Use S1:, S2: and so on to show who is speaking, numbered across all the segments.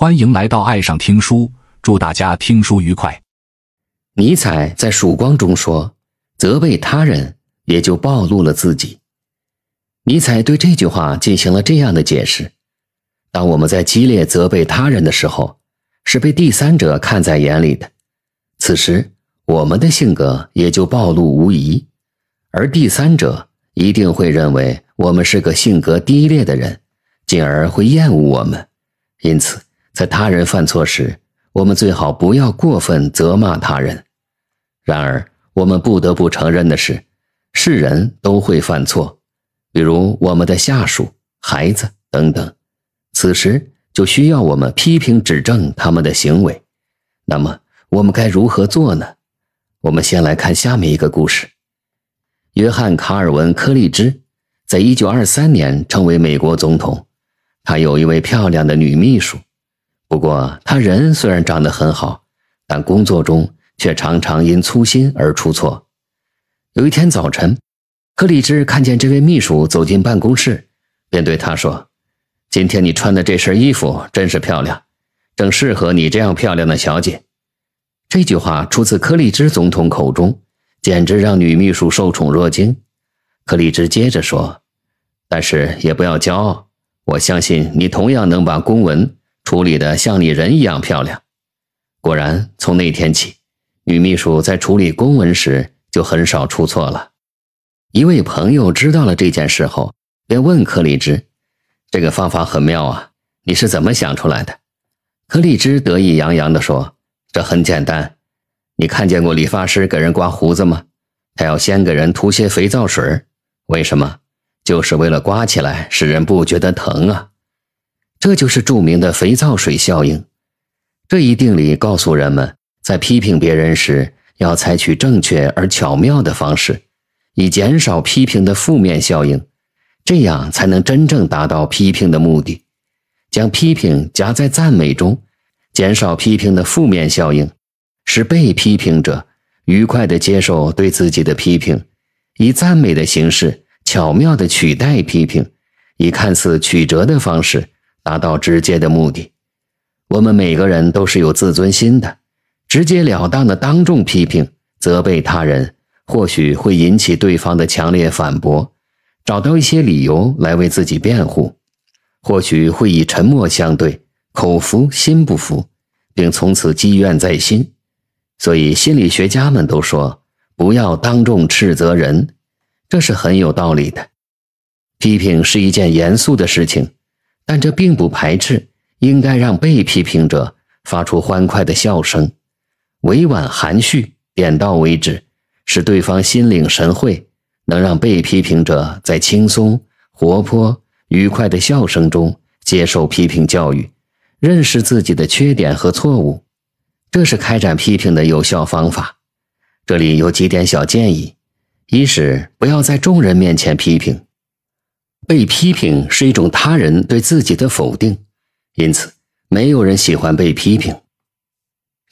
S1: 欢迎来到爱上听书，祝大家听书愉快。尼采在《曙光》中说：“责备他人也就暴露了自己。”尼采对这句话进行了这样的解释：当我们在激烈责备他人的时候，是被第三者看在眼里的，此时我们的性格也就暴露无遗，而第三者一定会认为我们是个性格低劣的人，进而会厌恶我们，因此。在他人犯错时，我们最好不要过分责骂他人。然而，我们不得不承认的是，世人都会犯错，比如我们的下属、孩子等等。此时就需要我们批评指正他们的行为。那么，我们该如何做呢？我们先来看下面一个故事：约翰·卡尔文·柯立芝在一九二三年成为美国总统，他有一位漂亮的女秘书。不过，他人虽然长得很好，但工作中却常常因粗心而出错。有一天早晨，柯立芝看见这位秘书走进办公室，便对他说：“今天你穿的这身衣服真是漂亮，正适合你这样漂亮的小姐。”这句话出自柯立芝总统口中，简直让女秘书受宠若惊。柯立芝接着说：“但是也不要骄傲，我相信你同样能把公文。”处理的像你人一样漂亮，果然，从那天起，女秘书在处理公文时就很少出错了。一位朋友知道了这件事后，便问柯立芝：“这个方法很妙啊，你是怎么想出来的？”柯立芝得意洋洋地说：“这很简单，你看见过理发师给人刮胡子吗？他要先给人涂些肥皂水，为什么？就是为了刮起来使人不觉得疼啊。”这就是著名的肥皂水效应。这一定理告诉人们，在批评别人时，要采取正确而巧妙的方式，以减少批评的负面效应，这样才能真正达到批评的目的。将批评夹在赞美中，减少批评的负面效应，使被批评者愉快地接受对自己的批评，以赞美的形式巧妙地取代批评，以看似曲折的方式。达到直接的目的，我们每个人都是有自尊心的。直截了当的当众批评、责备他人，或许会引起对方的强烈反驳，找到一些理由来为自己辩护，或许会以沉默相对，口服心不服，并从此积怨在心。所以，心理学家们都说，不要当众斥责人，这是很有道理的。批评是一件严肃的事情。但这并不排斥，应该让被批评者发出欢快的笑声，委婉含蓄，点到为止，使对方心领神会，能让被批评者在轻松、活泼、愉快的笑声中接受批评教育，认识自己的缺点和错误。这是开展批评的有效方法。这里有几点小建议：一是不要在众人面前批评。被批评是一种他人对自己的否定，因此没有人喜欢被批评。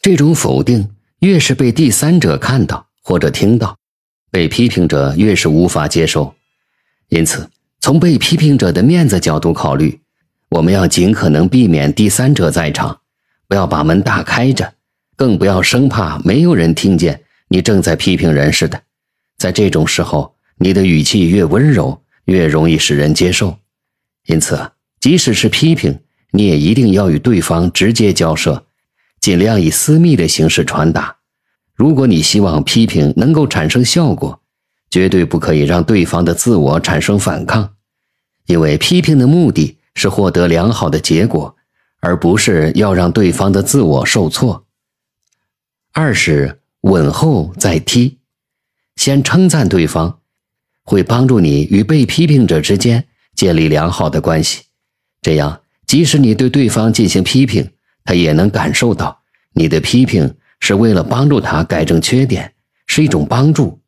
S1: 这种否定越是被第三者看到或者听到，被批评者越是无法接受。因此，从被批评者的面子角度考虑，我们要尽可能避免第三者在场，不要把门大开着，更不要生怕没有人听见你正在批评人似的。在这种时候，你的语气越温柔。越容易使人接受，因此，即使是批评，你也一定要与对方直接交涉，尽量以私密的形式传达。如果你希望批评能够产生效果，绝对不可以让对方的自我产生反抗，因为批评的目的是获得良好的结果，而不是要让对方的自我受挫。二是吻后再踢，先称赞对方。会帮助你与被批评者之间建立良好的关系，这样即使你对对方进行批评，他也能感受到你的批评是为了帮助他改正缺点，是一种帮助。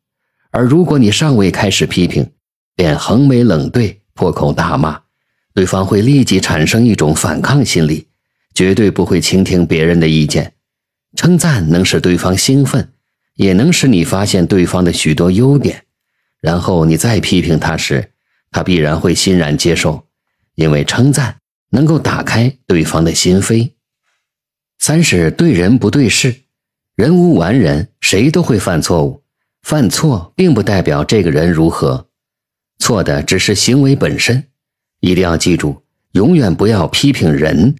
S1: 而如果你尚未开始批评，便横眉冷对、破口大骂，对方会立即产生一种反抗心理，绝对不会倾听别人的意见。称赞能使对方兴奋，也能使你发现对方的许多优点。然后你再批评他时，他必然会欣然接受，因为称赞能够打开对方的心扉。三是对人不对事，人无完人，谁都会犯错误，犯错并不代表这个人如何，错的只是行为本身。一定要记住，永远不要批评人。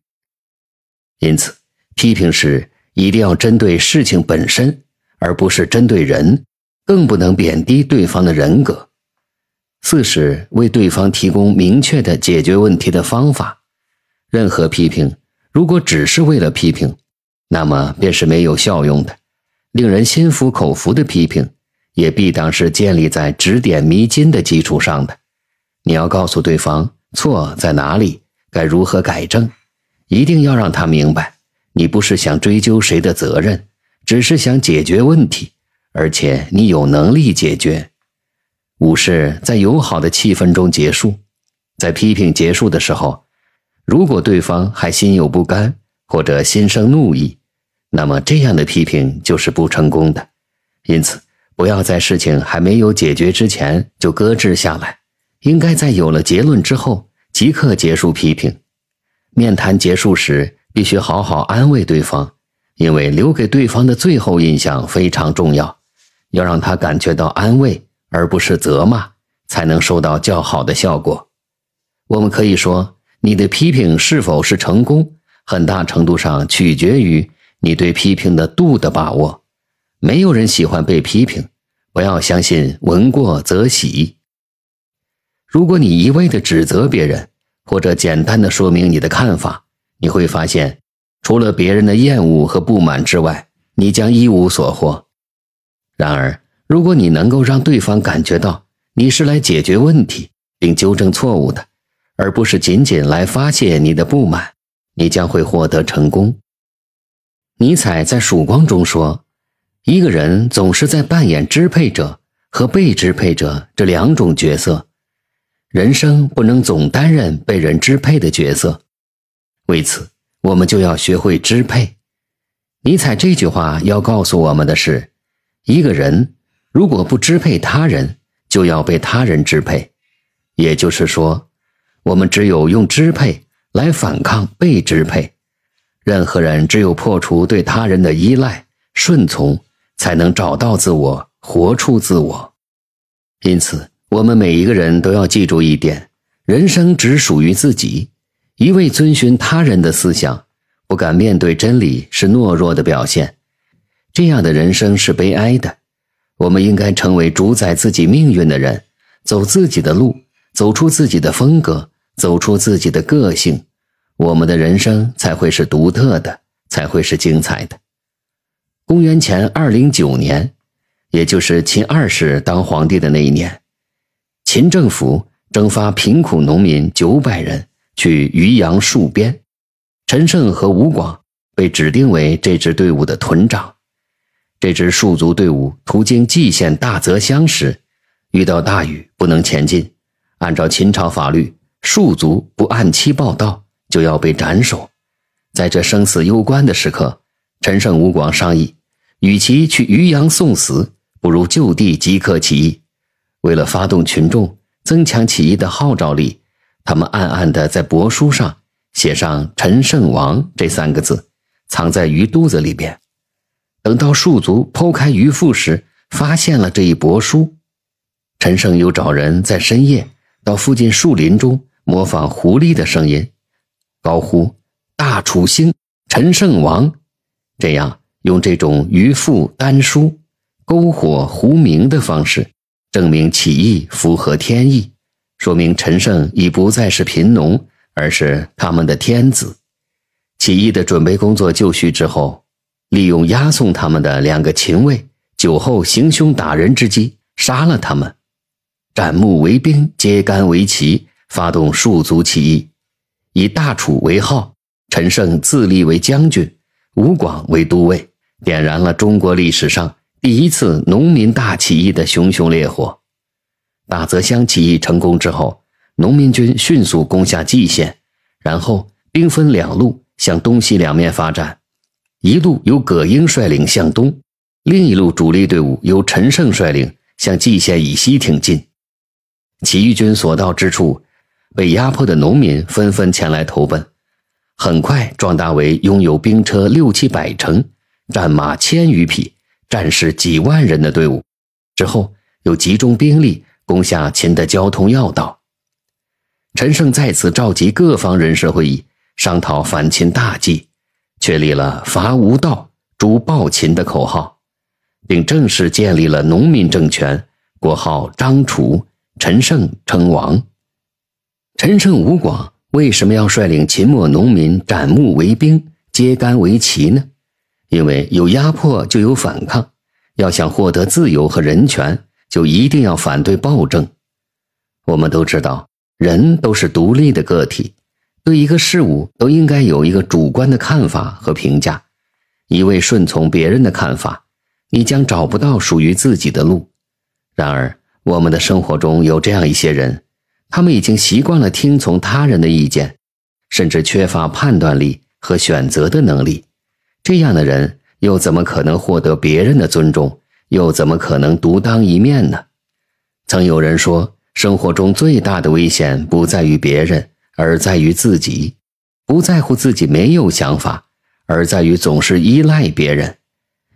S1: 因此，批评时一定要针对事情本身，而不是针对人。更不能贬低对方的人格。四是为对方提供明确的解决问题的方法。任何批评，如果只是为了批评，那么便是没有效用的。令人心服口服的批评，也必当是建立在指点迷津的基础上的。你要告诉对方错在哪里，该如何改正，一定要让他明白，你不是想追究谁的责任，只是想解决问题。而且你有能力解决。五是，在友好的气氛中结束。在批评结束的时候，如果对方还心有不甘或者心生怒意，那么这样的批评就是不成功的。因此，不要在事情还没有解决之前就搁置下来，应该在有了结论之后即刻结束批评。面谈结束时，必须好好安慰对方，因为留给对方的最后印象非常重要。要让他感觉到安慰，而不是责骂，才能收到较好的效果。我们可以说，你的批评是否是成功，很大程度上取决于你对批评的度的把握。没有人喜欢被批评，不要相信“闻过则喜”。如果你一味的指责别人，或者简单的说明你的看法，你会发现，除了别人的厌恶和不满之外，你将一无所获。然而，如果你能够让对方感觉到你是来解决问题并纠正错误的，而不是仅仅来发泄你的不满，你将会获得成功。尼采在《曙光》中说：“一个人总是在扮演支配者和被支配者这两种角色，人生不能总担任被人支配的角色。为此，我们就要学会支配。”尼采这句话要告诉我们的是。一个人如果不支配他人，就要被他人支配。也就是说，我们只有用支配来反抗被支配。任何人只有破除对他人的依赖、顺从，才能找到自我，活出自我。因此，我们每一个人都要记住一点：人生只属于自己。一味遵循他人的思想，不敢面对真理，是懦弱的表现。这样的人生是悲哀的。我们应该成为主宰自己命运的人，走自己的路，走出自己的风格，走出自己的个性。我们的人生才会是独特的，才会是精彩的。公元前二零九年，也就是秦二世当皇帝的那一年，秦政府征发贫苦农民九百人去渔阳戍边，陈胜和吴广被指定为这支队伍的屯长。这支戍卒队伍途经蓟县大泽乡时，遇到大雨，不能前进。按照秦朝法律，戍卒不按期报到就要被斩首。在这生死攸关的时刻，陈胜吴广商议，与其去渔阳送死，不如就地即刻起义。为了发动群众，增强起义的号召力，他们暗暗地在帛书上写上“陈胜王”这三个字，藏在鱼肚子里边。等到戍卒剖开鱼腹时，发现了这一帛书。陈胜又找人在深夜到附近树林中模仿狐狸的声音，高呼“大楚兴，陈胜王”。这样用这种渔腹丹书、篝火狐鸣的方式，证明起义符合天意，说明陈胜已不再是贫农，而是他们的天子。起义的准备工作就绪之后。利用押送他们的两个禽卫酒后行凶打人之机，杀了他们，斩木为兵，揭竿为旗，发动戍卒起义，以大楚为号。陈胜自立为将军，吴广为都尉，点燃了中国历史上第一次农民大起义的熊熊烈火。大泽乡起义成功之后，农民军迅速攻下蓟县，然后兵分两路向东西两面发展。一路由葛英率领向东，另一路主力队伍由陈胜率领向蓟县以西挺进。起义军所到之处，被压迫的农民纷纷前来投奔，很快壮大为拥有兵车六七百乘、战马千余匹、战士几万人的队伍。之后，又集中兵力攻下秦的交通要道。陈胜再次召集各方人士会议，商讨反秦大计。确立了“伐无道，诛暴秦”的口号，并正式建立了农民政权，国号张楚，陈胜称王。陈胜吴广为什么要率领秦末农民斩木为兵，揭竿为旗呢？因为有压迫就有反抗，要想获得自由和人权，就一定要反对暴政。我们都知道，人都是独立的个体。对一个事物都应该有一个主观的看法和评价。一味顺从别人的看法，你将找不到属于自己的路。然而，我们的生活中有这样一些人，他们已经习惯了听从他人的意见，甚至缺乏判断力和选择的能力。这样的人又怎么可能获得别人的尊重？又怎么可能独当一面呢？曾有人说，生活中最大的危险不在于别人。而在于自己，不在乎自己没有想法，而在于总是依赖别人。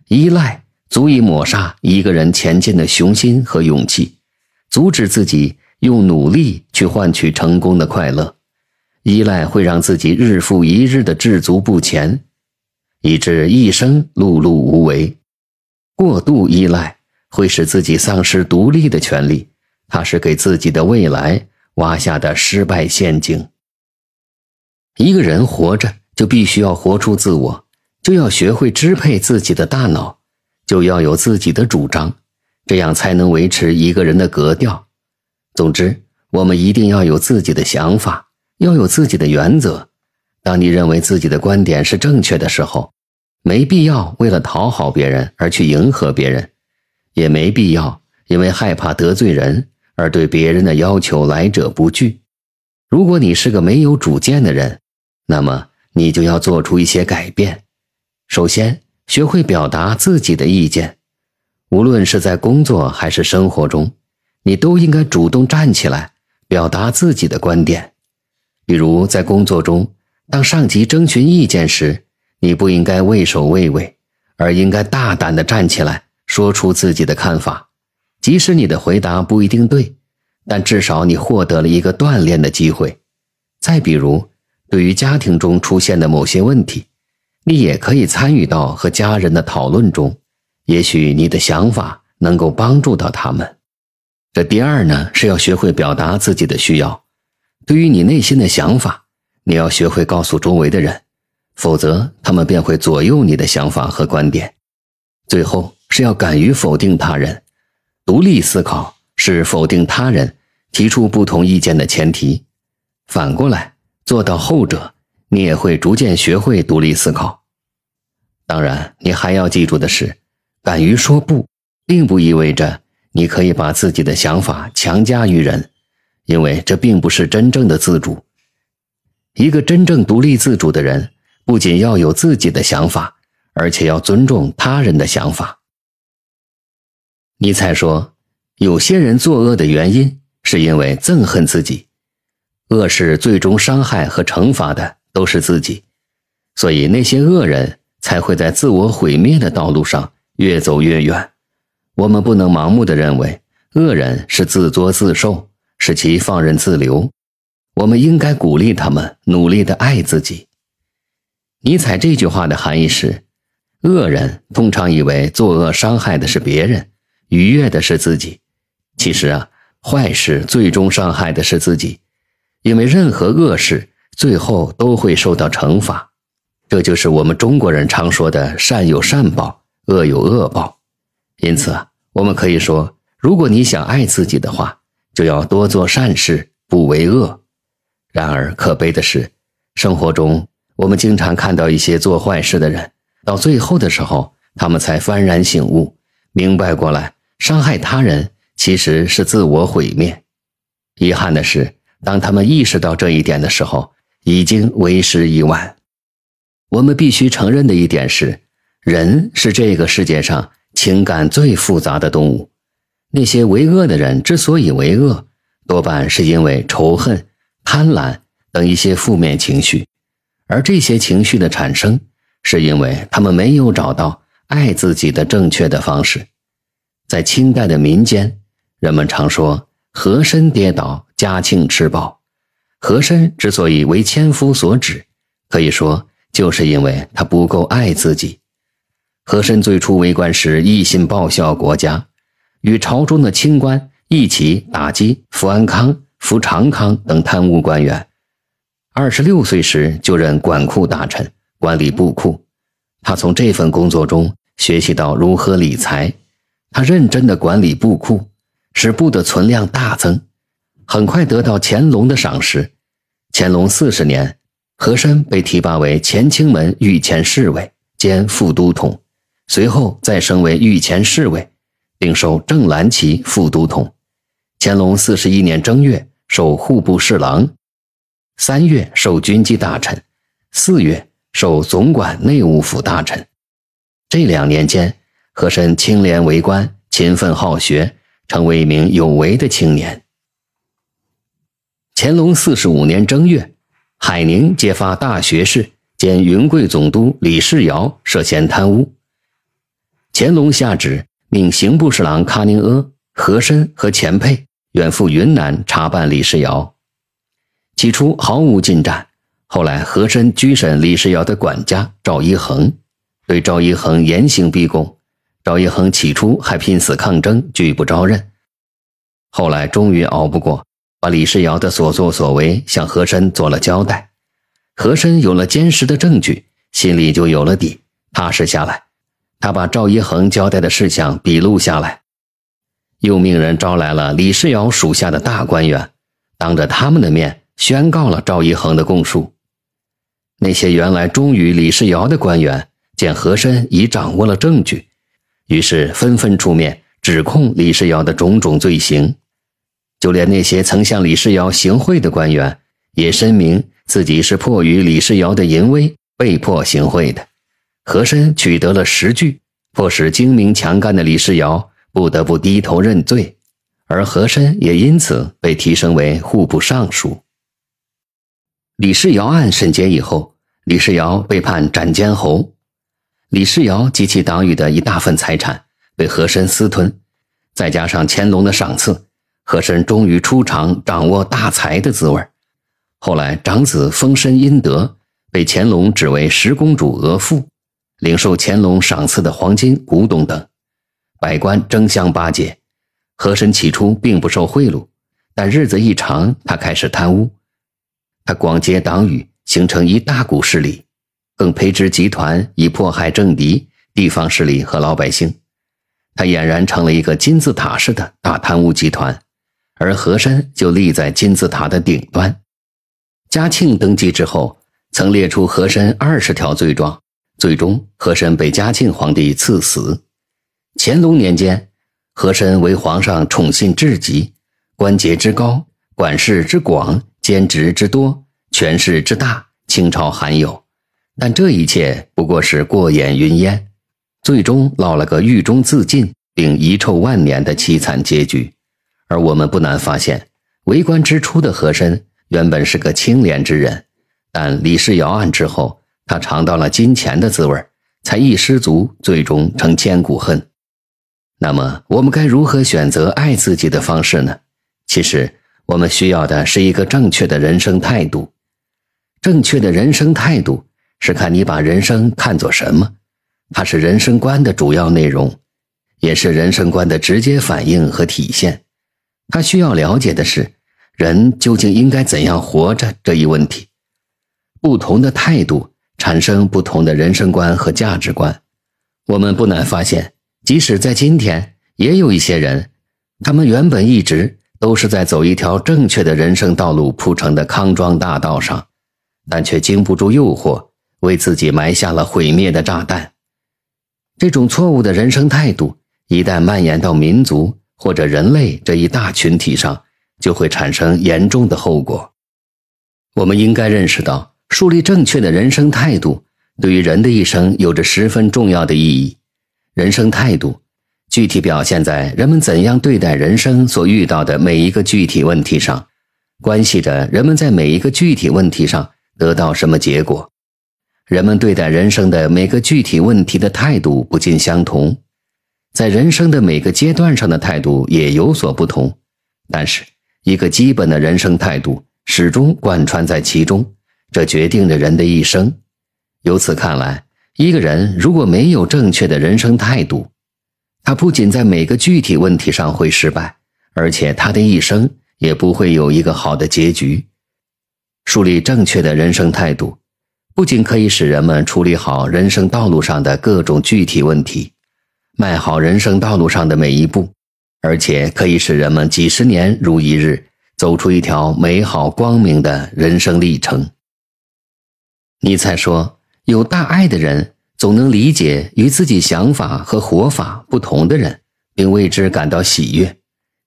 S1: 依赖足以抹杀一个人前进的雄心和勇气，阻止自己用努力去换取成功的快乐。依赖会让自己日复一日的滞足不前，以致一生碌碌无为。过度依赖会使自己丧失独立的权利，它是给自己的未来挖下的失败陷阱。一个人活着就必须要活出自我，就要学会支配自己的大脑，就要有自己的主张，这样才能维持一个人的格调。总之，我们一定要有自己的想法，要有自己的原则。当你认为自己的观点是正确的时候，没必要为了讨好别人而去迎合别人，也没必要因为害怕得罪人而对别人的要求来者不拒。如果你是个没有主见的人，那么你就要做出一些改变，首先学会表达自己的意见，无论是在工作还是生活中，你都应该主动站起来表达自己的观点。比如在工作中，当上级征询意见时，你不应该畏首畏尾，而应该大胆地站起来说出自己的看法，即使你的回答不一定对，但至少你获得了一个锻炼的机会。再比如。对于家庭中出现的某些问题，你也可以参与到和家人的讨论中，也许你的想法能够帮助到他们。这第二呢，是要学会表达自己的需要。对于你内心的想法，你要学会告诉周围的人，否则他们便会左右你的想法和观点。最后是要敢于否定他人，独立思考是否定他人、提出不同意见的前提。反过来。做到后者，你也会逐渐学会独立思考。当然，你还要记住的是，敢于说不，并不意味着你可以把自己的想法强加于人，因为这并不是真正的自主。一个真正独立自主的人，不仅要有自己的想法，而且要尊重他人的想法。尼采说，有些人作恶的原因，是因为憎恨自己。恶事最终伤害和惩罚的都是自己，所以那些恶人才会在自我毁灭的道路上越走越远。我们不能盲目的认为恶人是自作自受，使其放任自流。我们应该鼓励他们努力的爱自己。尼采这句话的含义是，恶人通常以为作恶伤害的是别人，愉悦的是自己。其实啊，坏事最终伤害的是自己。因为任何恶事最后都会受到惩罚，这就是我们中国人常说的“善有善报，恶有恶报”。因此，我们可以说，如果你想爱自己的话，就要多做善事，不为恶。然而，可悲的是，生活中我们经常看到一些做坏事的人，到最后的时候，他们才幡然醒悟，明白过来，伤害他人其实是自我毁灭。遗憾的是。当他们意识到这一点的时候，已经为时已晚。我们必须承认的一点是，人是这个世界上情感最复杂的动物。那些为恶的人之所以为恶，多半是因为仇恨、贪婪等一些负面情绪，而这些情绪的产生，是因为他们没有找到爱自己的正确的方式。在清代的民间，人们常说。和珅跌倒，嘉庆吃饱。和珅之所以为千夫所指，可以说就是因为他不够爱自己。和珅最初为官时，一心报效国家，与朝中的清官一起打击福安康、福长康等贪污官员。二十六岁时就任管库大臣，管理布库。他从这份工作中学习到如何理财，他认真的管理布库。使部的存量大增，很快得到乾隆的赏识。乾隆四十年，和珅被提拔为乾清门御前侍卫兼副都统，随后再升为御前侍卫，并授正蓝旗副都统。乾隆四十一年正月，授户部侍郎；三月，授军机大臣；四月，授总管内务府大臣。这两年间，和珅清廉为官，勤奋好学。成为一名有为的青年。乾隆四十五年正月，海宁揭发大学士兼云贵总督李世尧涉嫌贪污。乾隆下旨命刑部侍郎卡宁阿、和珅和钱佩远赴云南查办李世尧。起初毫无进展，后来和珅拘审李世尧的管家赵一恒，对赵一恒严刑逼供。赵一恒起初还拼死抗争，拒不招认，后来终于熬不过，把李世尧的所作所为向和珅做了交代。和珅有了坚实的证据，心里就有了底，踏实下来。他把赵一恒交代的事项笔录下来，又命人招来了李世尧属下的大官员，当着他们的面宣告了赵一恒的供述。那些原来忠于李世尧的官员，见和珅已掌握了证据。于是纷纷出面指控李世尧的种种罪行，就连那些曾向李世尧行贿的官员，也申明自己是迫于李世尧的淫威被迫行贿的。和珅取得了实据，迫使精明强干的李世尧不得不低头认罪，而和珅也因此被提升为户部尚书。李世尧案审结以后，李世尧被判斩监侯。李世尧及其党羽的一大份财产被和珅私吞，再加上乾隆的赏赐，和珅终于尝场，掌握大财的滋味后来，长子封身因德被乾隆指为十公主额驸，领受乾隆赏赐的黄金、古董等，百官争相巴结。和珅起初并不受贿赂，但日子一长，他开始贪污，他广结党羽，形成一大股势力。更培植集团以迫害政敌、地方势力和老百姓，他俨然成了一个金字塔式的大贪污集团，而和珅就立在金字塔的顶端。嘉庆登基之后，曾列出和珅二十条罪状，最终和珅被嘉庆皇帝赐死。乾隆年间，和珅为皇上宠信至极，官阶之高，管事之广，兼职之多，权势之大，清朝罕有。但这一切不过是过眼云烟，最终落了个狱中自尽，并遗臭万年的凄惨结局。而我们不难发现，为官之初的和珅原本是个清廉之人，但李世尧案之后，他尝到了金钱的滋味，才一失足，最终成千古恨。那么，我们该如何选择爱自己的方式呢？其实，我们需要的是一个正确的人生态度，正确的人生态度。是看你把人生看作什么，它是人生观的主要内容，也是人生观的直接反映和体现。他需要了解的是，人究竟应该怎样活着这一问题。不同的态度产生不同的人生观和价值观。我们不难发现，即使在今天，也有一些人，他们原本一直都是在走一条正确的人生道路铺成的康庄大道上，但却经不住诱惑。为自己埋下了毁灭的炸弹。这种错误的人生态度，一旦蔓延到民族或者人类这一大群体上，就会产生严重的后果。我们应该认识到，树立正确的人生态度，对于人的一生有着十分重要的意义。人生态度，具体表现在人们怎样对待人生所遇到的每一个具体问题上，关系着人们在每一个具体问题上得到什么结果。人们对待人生的每个具体问题的态度不尽相同，在人生的每个阶段上的态度也有所不同，但是一个基本的人生态度始终贯穿在其中，这决定着人的一生。由此看来，一个人如果没有正确的人生态度，他不仅在每个具体问题上会失败，而且他的一生也不会有一个好的结局。树立正确的人生态度。不仅可以使人们处理好人生道路上的各种具体问题，迈好人生道路上的每一步，而且可以使人们几十年如一日走出一条美好光明的人生历程。尼采说：“有大爱的人总能理解与自己想法和活法不同的人，并为之感到喜悦。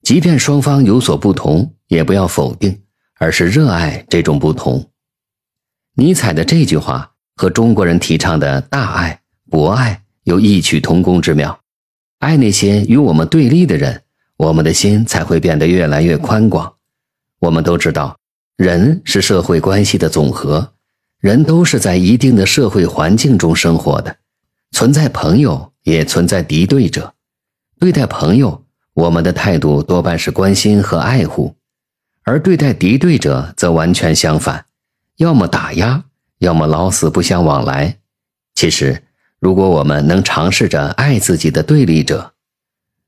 S1: 即便双方有所不同，也不要否定，而是热爱这种不同。”尼采的这句话和中国人提倡的大爱、博爱有异曲同工之妙。爱那些与我们对立的人，我们的心才会变得越来越宽广。我们都知道，人是社会关系的总和，人都是在一定的社会环境中生活的。存在朋友，也存在敌对者。对待朋友，我们的态度多半是关心和爱护；而对待敌对者，则完全相反。要么打压，要么老死不相往来。其实，如果我们能尝试着爱自己的对立者，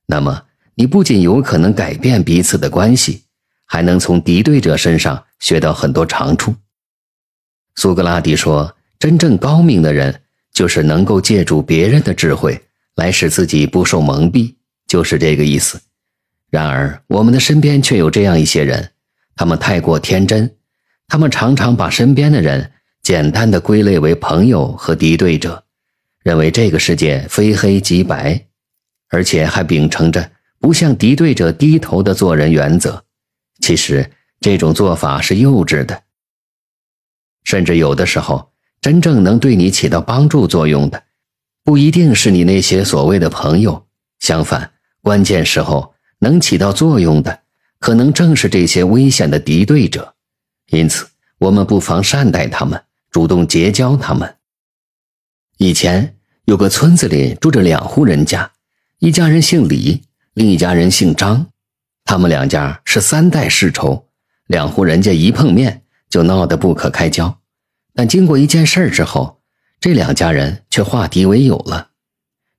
S1: 那么你不仅有可能改变彼此的关系，还能从敌对者身上学到很多长处。苏格拉底说：“真正高明的人，就是能够借助别人的智慧来使自己不受蒙蔽。”就是这个意思。然而，我们的身边却有这样一些人，他们太过天真。他们常常把身边的人简单的归类为朋友和敌对者，认为这个世界非黑即白，而且还秉承着不向敌对者低头的做人原则。其实这种做法是幼稚的，甚至有的时候，真正能对你起到帮助作用的，不一定是你那些所谓的朋友。相反，关键时候能起到作用的，可能正是这些危险的敌对者。因此，我们不妨善待他们，主动结交他们。以前有个村子里住着两户人家，一家人姓李，另一家人姓张，他们两家是三代世仇，两户人家一碰面就闹得不可开交。但经过一件事之后，这两家人却化敌为友了。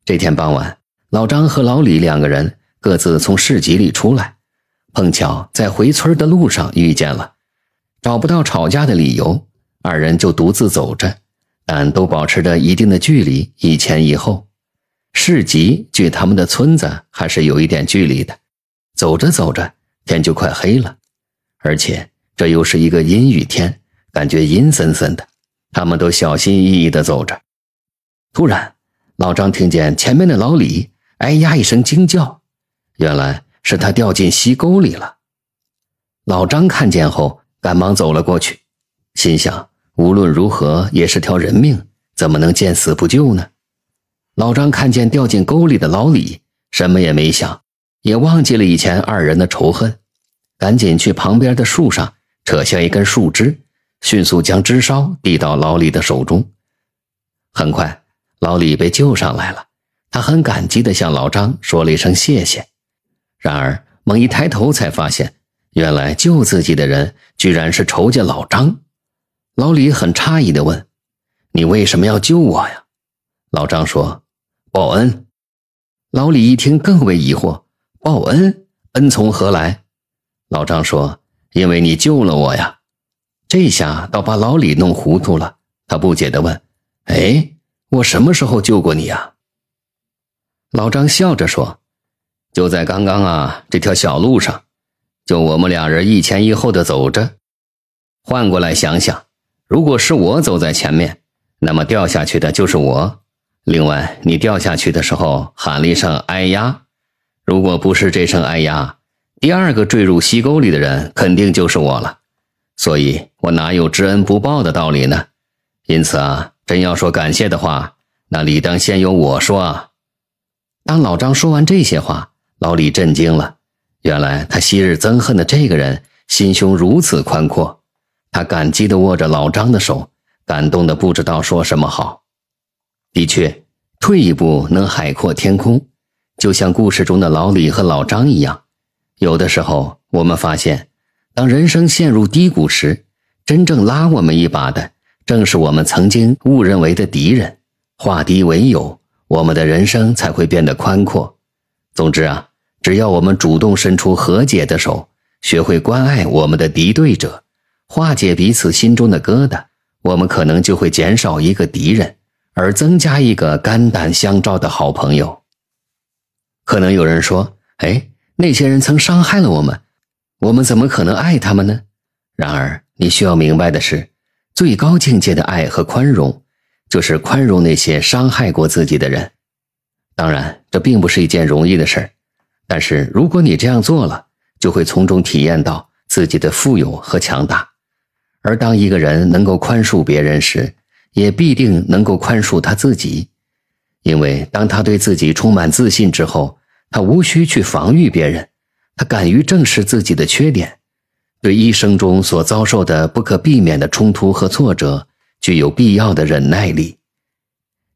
S1: 这天傍晚，老张和老李两个人各自从市集里出来，碰巧在回村的路上遇见了。找不到吵架的理由，二人就独自走着，但都保持着一定的距离，一前一后。市集距他们的村子还是有一点距离的，走着走着，天就快黑了，而且这又是一个阴雨天，感觉阴森森的，他们都小心翼翼地走着。突然，老张听见前面的老李“哎呀”一声惊叫，原来是他掉进溪沟里了。老张看见后。赶忙走了过去，心想无论如何也是条人命，怎么能见死不救呢？老张看见掉进沟里的老李，什么也没想，也忘记了以前二人的仇恨，赶紧去旁边的树上扯下一根树枝，迅速将枝梢递到老李的手中。很快，老李被救上来了，他很感激地向老张说了一声谢谢。然而，猛一抬头才发现。原来救自己的人居然是仇家老张，老李很诧异的问：“你为什么要救我呀？”老张说：“报恩。”老李一听更为疑惑：“报恩，恩从何来？”老张说：“因为你救了我呀。”这下倒把老李弄糊涂了，他不解的问：“哎，我什么时候救过你呀？”老张笑着说：“就在刚刚啊，这条小路上。”就我们两人一前一后的走着，换过来想想，如果是我走在前面，那么掉下去的就是我。另外，你掉下去的时候喊了一声“哎呀”，如果不是这声“哎呀”，第二个坠入溪沟里的人肯定就是我了。所以，我哪有知恩不报的道理呢？因此啊，真要说感谢的话，那理当先由我说。啊。当老张说完这些话，老李震惊了。原来他昔日憎恨的这个人心胸如此宽阔，他感激地握着老张的手，感动得不知道说什么好。的确，退一步能海阔天空，就像故事中的老李和老张一样。有的时候，我们发现，当人生陷入低谷时，真正拉我们一把的，正是我们曾经误认为的敌人。化敌为友，我们的人生才会变得宽阔。总之啊。只要我们主动伸出和解的手，学会关爱我们的敌对者，化解彼此心中的疙瘩，我们可能就会减少一个敌人，而增加一个肝胆相照的好朋友。可能有人说：“哎，那些人曾伤害了我们，我们怎么可能爱他们呢？”然而，你需要明白的是，最高境界的爱和宽容，就是宽容那些伤害过自己的人。当然，这并不是一件容易的事儿。但是，如果你这样做了，就会从中体验到自己的富有和强大。而当一个人能够宽恕别人时，也必定能够宽恕他自己，因为当他对自己充满自信之后，他无需去防御别人，他敢于正视自己的缺点，对一生中所遭受的不可避免的冲突和挫折具有必要的忍耐力。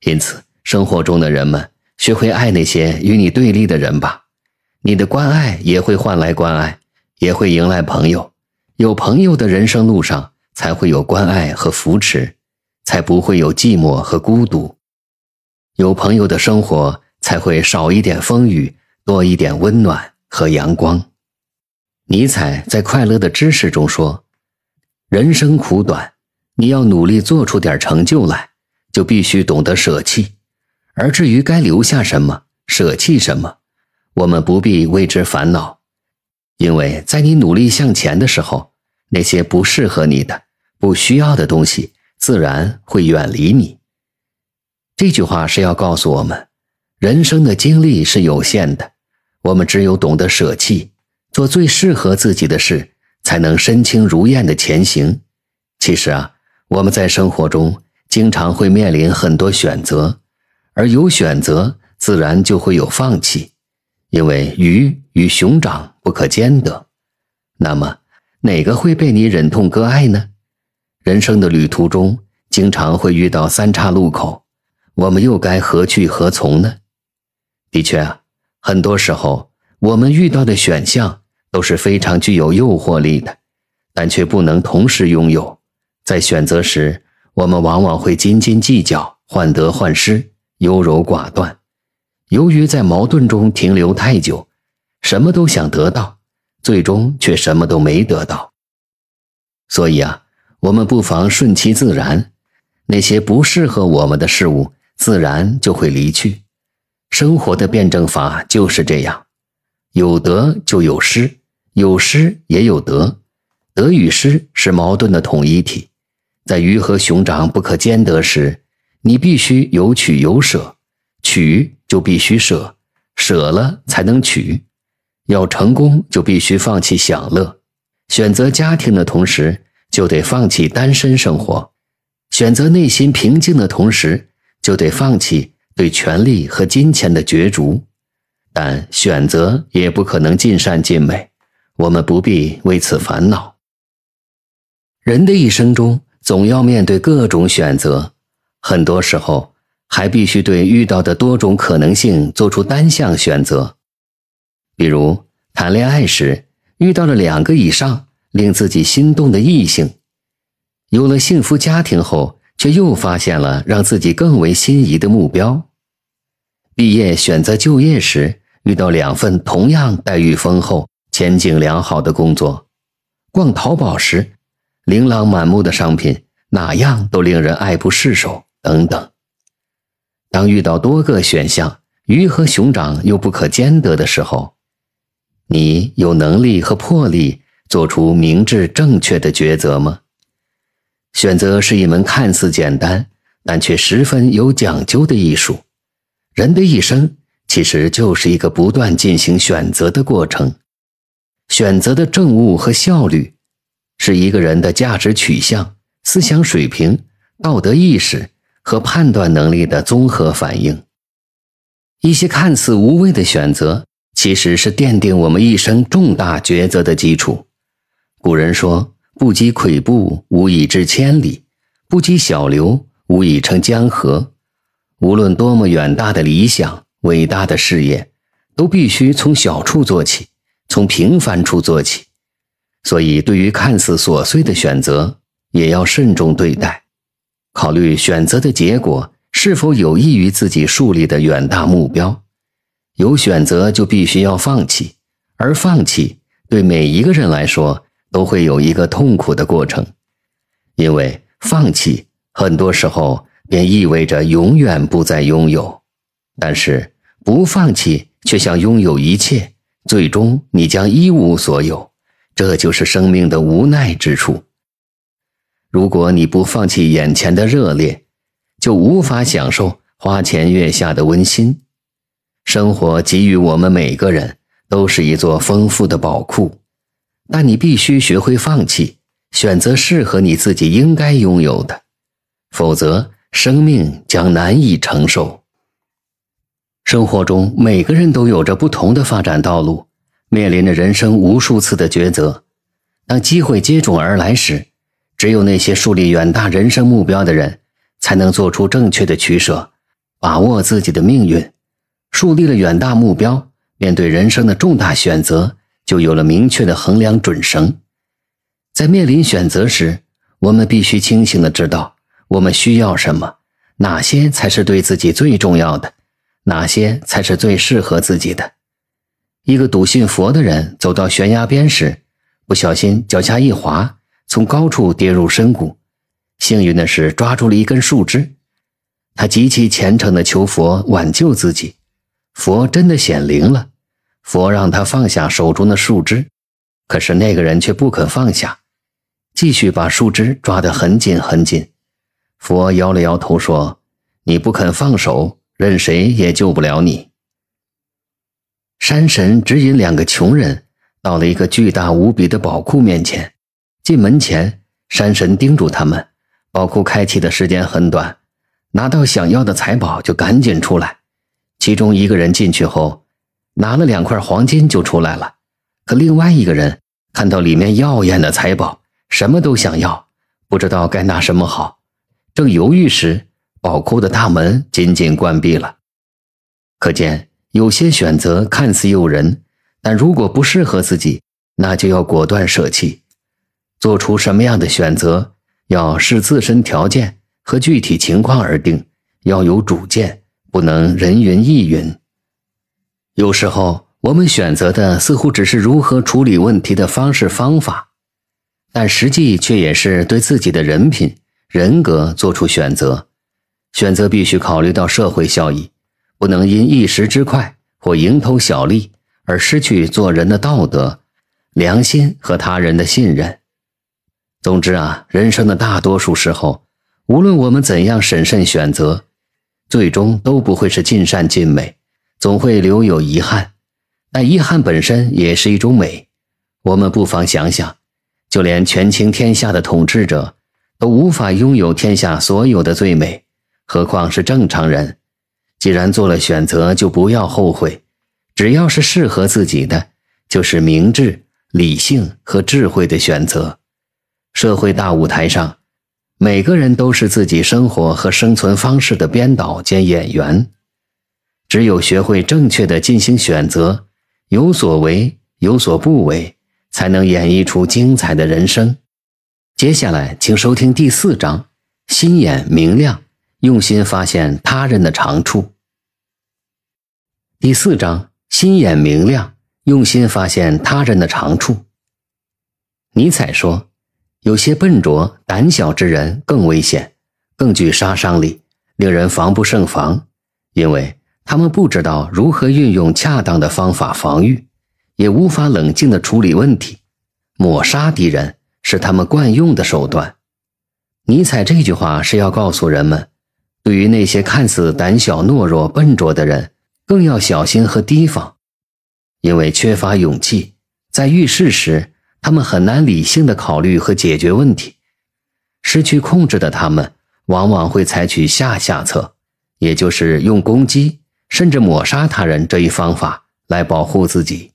S1: 因此，生活中的人们，学会爱那些与你对立的人吧。你的关爱也会换来关爱，也会迎来朋友。有朋友的人生路上，才会有关爱和扶持，才不会有寂寞和孤独。有朋友的生活，才会少一点风雨，多一点温暖和阳光。尼采在《快乐的知识》中说：“人生苦短，你要努力做出点成就来，就必须懂得舍弃。而至于该留下什么，舍弃什么。”我们不必为之烦恼，因为在你努力向前的时候，那些不适合你的、不需要的东西，自然会远离你。这句话是要告诉我们，人生的精力是有限的，我们只有懂得舍弃，做最适合自己的事，才能身轻如燕的前行。其实啊，我们在生活中经常会面临很多选择，而有选择，自然就会有放弃。因为鱼与熊掌不可兼得，那么哪个会被你忍痛割爱呢？人生的旅途中，经常会遇到三岔路口，我们又该何去何从呢？的确啊，很多时候我们遇到的选项都是非常具有诱惑力的，但却不能同时拥有。在选择时，我们往往会斤斤计较、患得患失、优柔寡断。由于在矛盾中停留太久，什么都想得到，最终却什么都没得到。所以啊，我们不妨顺其自然，那些不适合我们的事物自然就会离去。生活的辩证法就是这样：有得就有失，有失也有得，得与失是矛盾的统一体。在鱼和熊掌不可兼得时，你必须有取有舍，取。就必须舍，舍了才能取；要成功，就必须放弃享乐；选择家庭的同时，就得放弃单身生活；选择内心平静的同时，就得放弃对权力和金钱的角逐。但选择也不可能尽善尽美，我们不必为此烦恼。人的一生中，总要面对各种选择，很多时候。还必须对遇到的多种可能性做出单项选择，比如谈恋爱时遇到了两个以上令自己心动的异性，有了幸福家庭后却又发现了让自己更为心仪的目标，毕业选择就业时遇到两份同样待遇丰厚、前景良好的工作，逛淘宝时，琳琅满目的商品哪样都令人爱不释手，等等。当遇到多个选项，鱼和熊掌又不可兼得的时候，你有能力和魄力做出明智正确的抉择吗？选择是一门看似简单，但却十分有讲究的艺术。人的一生其实就是一个不断进行选择的过程。选择的正误和效率，是一个人的价值取向、思想水平、道德意识。和判断能力的综合反应，一些看似无谓的选择，其实是奠定我们一生重大抉择的基础。古人说：“不积跬步，无以至千里；不积小流，无以成江河。”无论多么远大的理想、伟大的事业，都必须从小处做起，从平凡处做起。所以，对于看似琐碎的选择，也要慎重对待。考虑选择的结果是否有益于自己树立的远大目标，有选择就必须要放弃，而放弃对每一个人来说都会有一个痛苦的过程，因为放弃很多时候便意味着永远不再拥有，但是不放弃却像拥有一切，最终你将一无所有，这就是生命的无奈之处。如果你不放弃眼前的热烈，就无法享受花前月下的温馨。生活给予我们每个人都是一座丰富的宝库，但你必须学会放弃，选择适合你自己应该拥有的，否则生命将难以承受。生活中，每个人都有着不同的发展道路，面临着人生无数次的抉择。当机会接踵而来时，只有那些树立远大人生目标的人，才能做出正确的取舍，把握自己的命运。树立了远大目标，面对人生的重大选择，就有了明确的衡量准绳。在面临选择时，我们必须清醒的知道我们需要什么，哪些才是对自己最重要的，哪些才是最适合自己的。一个笃信佛的人走到悬崖边时，不小心脚下一滑。从高处跌入深谷，幸运的是抓住了一根树枝。他极其虔诚地求佛挽救自己，佛真的显灵了。佛让他放下手中的树枝，可是那个人却不肯放下，继续把树枝抓得很紧很紧。佛摇了摇头说：“你不肯放手，任谁也救不了你。”山神指引两个穷人到了一个巨大无比的宝库面前。进门前，山神叮嘱他们：宝库开启的时间很短，拿到想要的财宝就赶紧出来。其中一个人进去后，拿了两块黄金就出来了；可另外一个人看到里面耀眼的财宝，什么都想要，不知道该拿什么好。正犹豫时，宝库的大门紧紧关闭了。可见，有些选择看似诱人，但如果不适合自己，那就要果断舍弃。做出什么样的选择，要视自身条件和具体情况而定，要有主见，不能人云亦云。有时候，我们选择的似乎只是如何处理问题的方式方法，但实际却也是对自己的人品、人格做出选择。选择必须考虑到社会效益，不能因一时之快或蝇头小利而失去做人的道德、良心和他人的信任。总之啊，人生的大多数时候，无论我们怎样审慎选择，最终都不会是尽善尽美，总会留有遗憾。但遗憾本身也是一种美。我们不妨想想，就连权倾天下的统治者都无法拥有天下所有的最美，何况是正常人？既然做了选择，就不要后悔。只要是适合自己的，就是明智、理性和智慧的选择。社会大舞台上，每个人都是自己生活和生存方式的编导兼演员。只有学会正确的进行选择，有所为有所不为，才能演绎出精彩的人生。接下来，请收听第四章：心眼明亮，用心发现他人的长处。第四章：心眼明亮，用心发现他人的长处。尼采说。有些笨拙、胆小之人更危险，更具杀伤力，令人防不胜防，因为他们不知道如何运用恰当的方法防御，也无法冷静地处理问题。抹杀敌人是他们惯用的手段。尼采这句话是要告诉人们，对于那些看似胆小、懦弱、笨拙的人，更要小心和提防，因为缺乏勇气，在遇事时。他们很难理性的考虑和解决问题，失去控制的他们往往会采取下下策，也就是用攻击甚至抹杀他人这一方法来保护自己。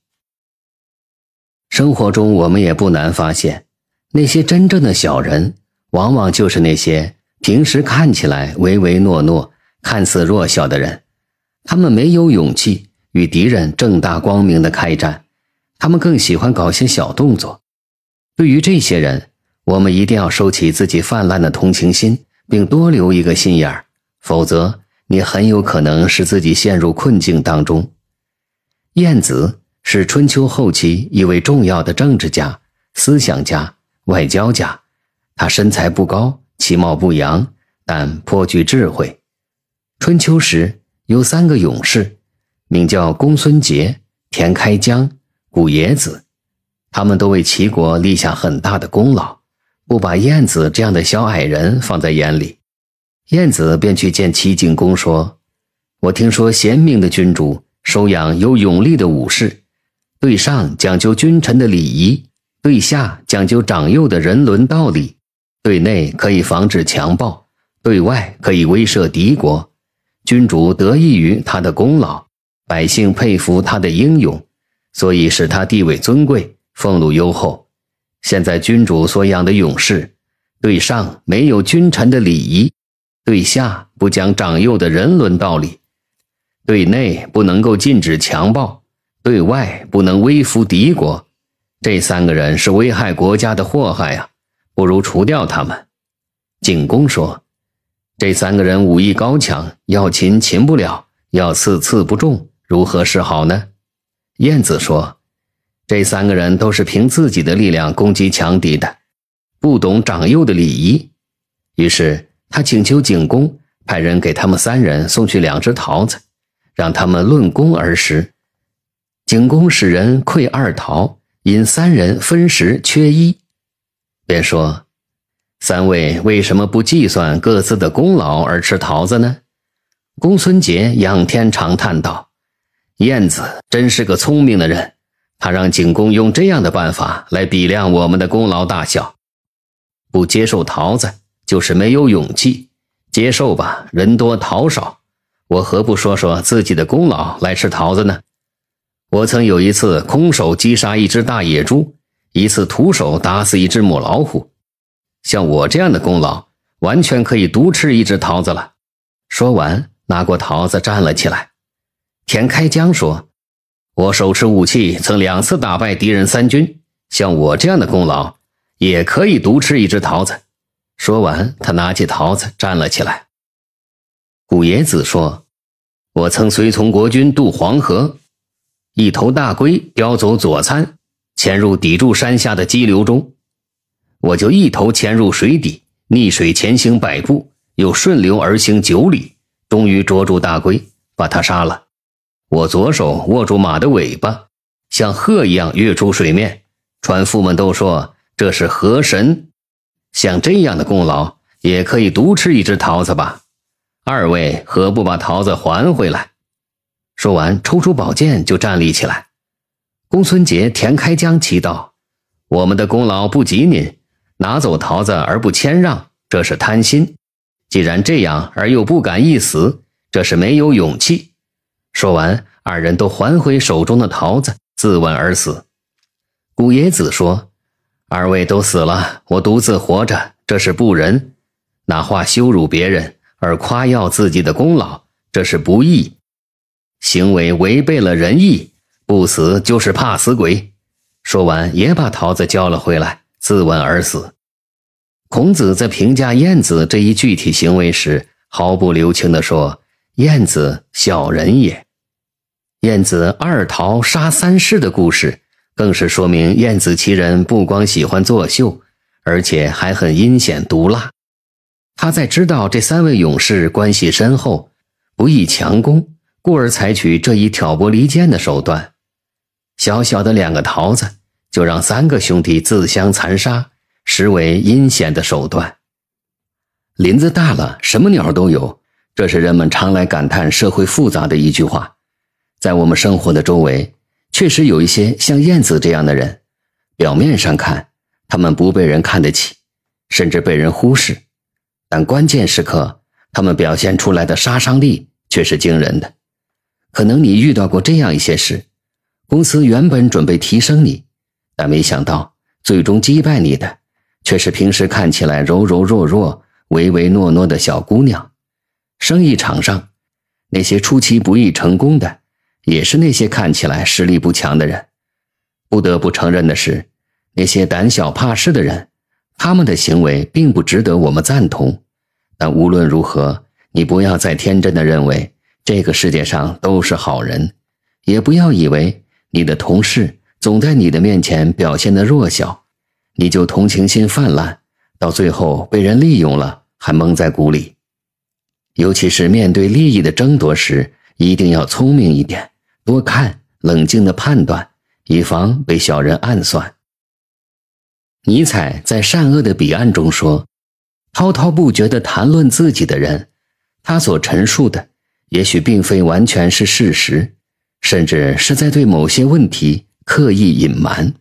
S1: 生活中，我们也不难发现，那些真正的小人，往往就是那些平时看起来唯唯诺诺、看似弱小的人。他们没有勇气与敌人正大光明的开战。他们更喜欢搞些小动作。对于这些人，我们一定要收起自己泛滥的同情心，并多留一个心眼儿，否则你很有可能使自己陷入困境当中。晏子是春秋后期一位重要的政治家、思想家、外交家。他身材不高，其貌不扬，但颇具智慧。春秋时有三个勇士，名叫公孙捷、田开疆。古冶子，他们都为齐国立下很大的功劳，不把晏子这样的小矮人放在眼里。晏子便去见齐景公，说：“我听说贤明的君主收养有勇力的武士，对上讲究君臣的礼仪，对下讲究长幼的人伦道理，对内可以防止强暴，对外可以威慑敌国。君主得益于他的功劳，百姓佩服他的英勇。”所以使他地位尊贵，俸禄优厚。现在君主所养的勇士，对上没有君臣的礼仪，对下不讲长幼的人伦道理，对内不能够禁止强暴，对外不能微服敌国。这三个人是危害国家的祸害呀！不如除掉他们。景公说：“这三个人武艺高强，要擒擒不了，要刺刺不中，如何是好呢？”燕子说：“这三个人都是凭自己的力量攻击强敌的，不懂长幼的礼仪。”于是他请求景公派人给他们三人送去两只桃子，让他们论功而食。景公使人馈二桃，因三人分食缺一，便说：“三位为什么不计算各自的功劳而吃桃子呢？”公孙杰仰天长叹道。燕子真是个聪明的人，他让景公用这样的办法来比量我们的功劳大小。不接受桃子，就是没有勇气。接受吧，人多桃少，我何不说说自己的功劳来吃桃子呢？我曾有一次空手击杀一只大野猪，一次徒手打死一只母老虎。像我这样的功劳，完全可以独吃一只桃子了。说完，拿过桃子，站了起来。田开疆说：“我手持武器，曾两次打败敌人三军。像我这样的功劳，也可以独吃一只桃子。”说完，他拿起桃子站了起来。古爷子说：“我曾随从国军渡黄河，一头大龟叼走佐餐，潜入砥柱山下的激流中，我就一头潜入水底，逆水前行百步，又顺流而行九里，终于捉住大龟，把它杀了。”我左手握住马的尾巴，像鹤一样跃出水面。船夫们都说这是河神。像这样的功劳，也可以独吃一只桃子吧？二位何不把桃子还回来？说完，抽出宝剑就站立起来。公孙捷、田开疆齐道：“我们的功劳不及您，拿走桃子而不谦让，这是贪心；既然这样而又不敢一死，这是没有勇气。”说完，二人都还回手中的桃子，自刎而死。古野子说：“二位都死了，我独自活着，这是不仁；哪话羞辱别人而夸耀自己的功劳，这是不义，行为违背了仁义，不死就是怕死鬼。”说完，也把桃子交了回来，自刎而死。孔子在评价晏子这一具体行为时，毫不留情地说。燕子小人也，燕子二桃杀三士的故事，更是说明燕子其人不光喜欢作秀，而且还很阴险毒辣。他在知道这三位勇士关系深厚，不易强攻，故而采取这一挑拨离间的手段。小小的两个桃子，就让三个兄弟自相残杀，实为阴险的手段。林子大了，什么鸟都有。这是人们常来感叹社会复杂的一句话，在我们生活的周围，确实有一些像燕子这样的人。表面上看，他们不被人看得起，甚至被人忽视；但关键时刻，他们表现出来的杀伤力却是惊人的。可能你遇到过这样一些事：公司原本准备提升你，但没想到最终击败你的，却是平时看起来柔柔弱弱、唯唯诺诺的小姑娘。生意场上，那些出其不意成功的，也是那些看起来实力不强的人。不得不承认的是，那些胆小怕事的人，他们的行为并不值得我们赞同。但无论如何，你不要再天真的认为这个世界上都是好人，也不要以为你的同事总在你的面前表现的弱小，你就同情心泛滥，到最后被人利用了还蒙在鼓里。尤其是面对利益的争夺时，一定要聪明一点，多看，冷静的判断，以防被小人暗算。尼采在《善恶的彼岸》中说：“滔滔不绝的谈论自己的人，他所陈述的也许并非完全是事实，甚至是在对某些问题刻意隐瞒。”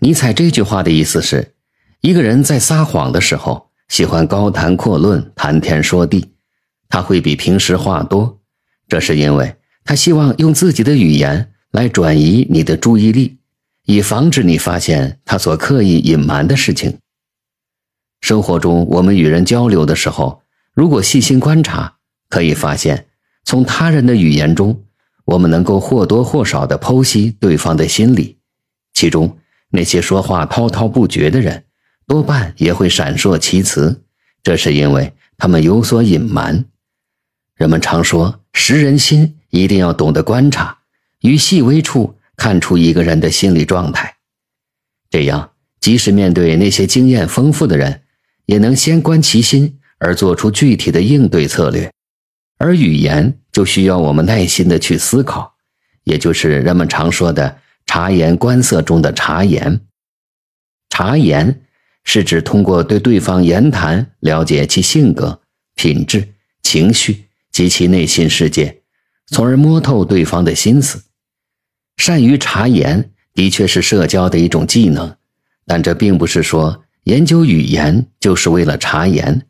S1: 尼采这句话的意思是，一个人在撒谎的时候。喜欢高谈阔论、谈天说地，他会比平时话多，这是因为他希望用自己的语言来转移你的注意力，以防止你发现他所刻意隐瞒的事情。生活中，我们与人交流的时候，如果细心观察，可以发现，从他人的语言中，我们能够或多或少地剖析对方的心理。其中，那些说话滔滔不绝的人。多半也会闪烁其词，这是因为他们有所隐瞒。人们常说，识人心一定要懂得观察，于细微处看出一个人的心理状态。这样，即使面对那些经验丰富的人，也能先观其心，而做出具体的应对策略。而语言就需要我们耐心的去思考，也就是人们常说的“察言观色”中的“察言”。察言。是指通过对对方言谈了解其性格、品质、情绪及其内心世界，从而摸透对方的心思。善于察言的确是社交的一种技能，但这并不是说研究语言就是为了察言。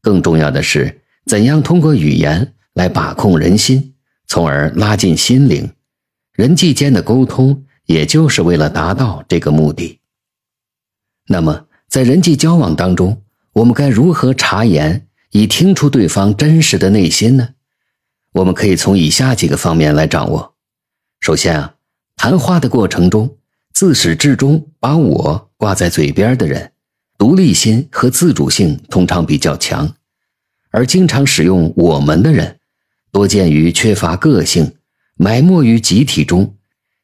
S1: 更重要的是，怎样通过语言来把控人心，从而拉近心灵、人际间的沟通，也就是为了达到这个目的。那么，在人际交往当中，我们该如何察言以听出对方真实的内心呢？我们可以从以下几个方面来掌握。首先啊，谈话的过程中，自始至终把我挂在嘴边的人，独立心和自主性通常比较强；而经常使用我们的人，多见于缺乏个性、埋没于集体中、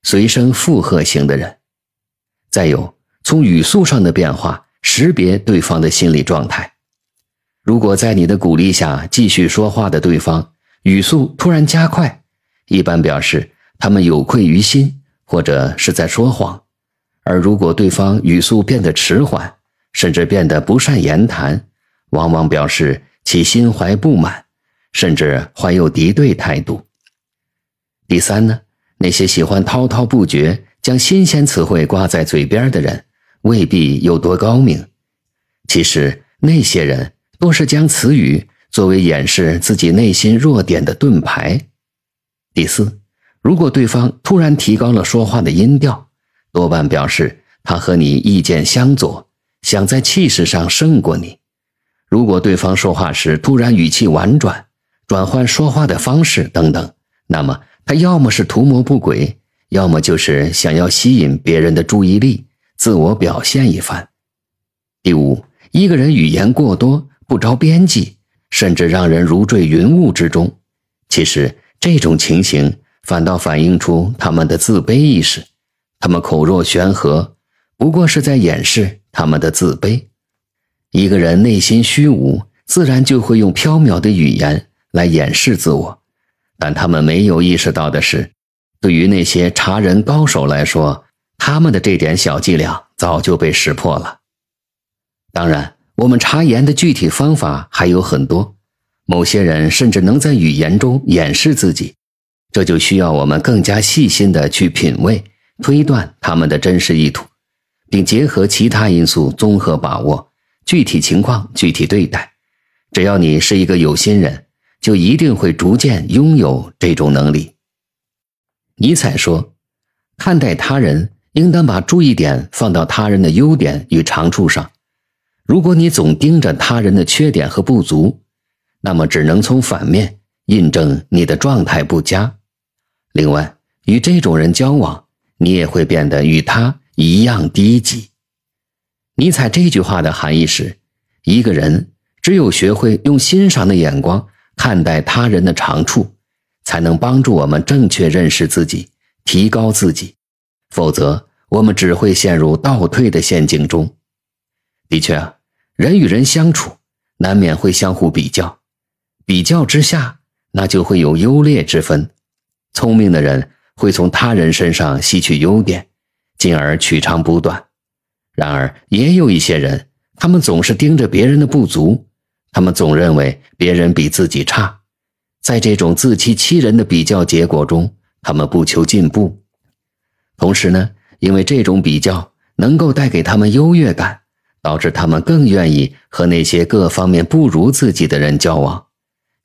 S1: 随声附和型的人。再有，从语速上的变化。识别对方的心理状态。如果在你的鼓励下继续说话的对方语速突然加快，一般表示他们有愧于心，或者是在说谎；而如果对方语速变得迟缓，甚至变得不善言谈，往往表示其心怀不满，甚至怀有敌对态度。第三呢，那些喜欢滔滔不绝，将新鲜词汇挂在嘴边的人。未必有多高明。其实那些人多是将词语作为掩饰自己内心弱点的盾牌。第四，如果对方突然提高了说话的音调，多半表示他和你意见相左，想在气势上胜过你。如果对方说话时突然语气婉转，转换说话的方式等等，那么他要么是图谋不轨，要么就是想要吸引别人的注意力。自我表现一番。第五，一个人语言过多、不着边际，甚至让人如坠云雾之中。其实，这种情形反倒反映出他们的自卑意识。他们口若悬河，不过是在掩饰他们的自卑。一个人内心虚无，自然就会用飘渺的语言来掩饰自我。但他们没有意识到的是，对于那些察人高手来说。他们的这点小伎俩早就被识破了。当然，我们察言的具体方法还有很多，某些人甚至能在语言中掩饰自己，这就需要我们更加细心的去品味、推断他们的真实意图，并结合其他因素综合把握具体情况，具体对待。只要你是一个有心人，就一定会逐渐拥有这种能力。尼采说：“看待他人。”应当把注意点放到他人的优点与长处上。如果你总盯着他人的缺点和不足，那么只能从反面印证你的状态不佳。另外，与这种人交往，你也会变得与他一样低级。尼采这句话的含义是：一个人只有学会用欣赏的眼光看待他人的长处，才能帮助我们正确认识自己，提高自己。否则，我们只会陷入倒退的陷阱中。的确啊，人与人相处，难免会相互比较。比较之下，那就会有优劣之分。聪明的人会从他人身上吸取优点，进而取长补短。然而，也有一些人，他们总是盯着别人的不足，他们总认为别人比自己差。在这种自欺欺人的比较结果中，他们不求进步。同时呢，因为这种比较能够带给他们优越感，导致他们更愿意和那些各方面不如自己的人交往。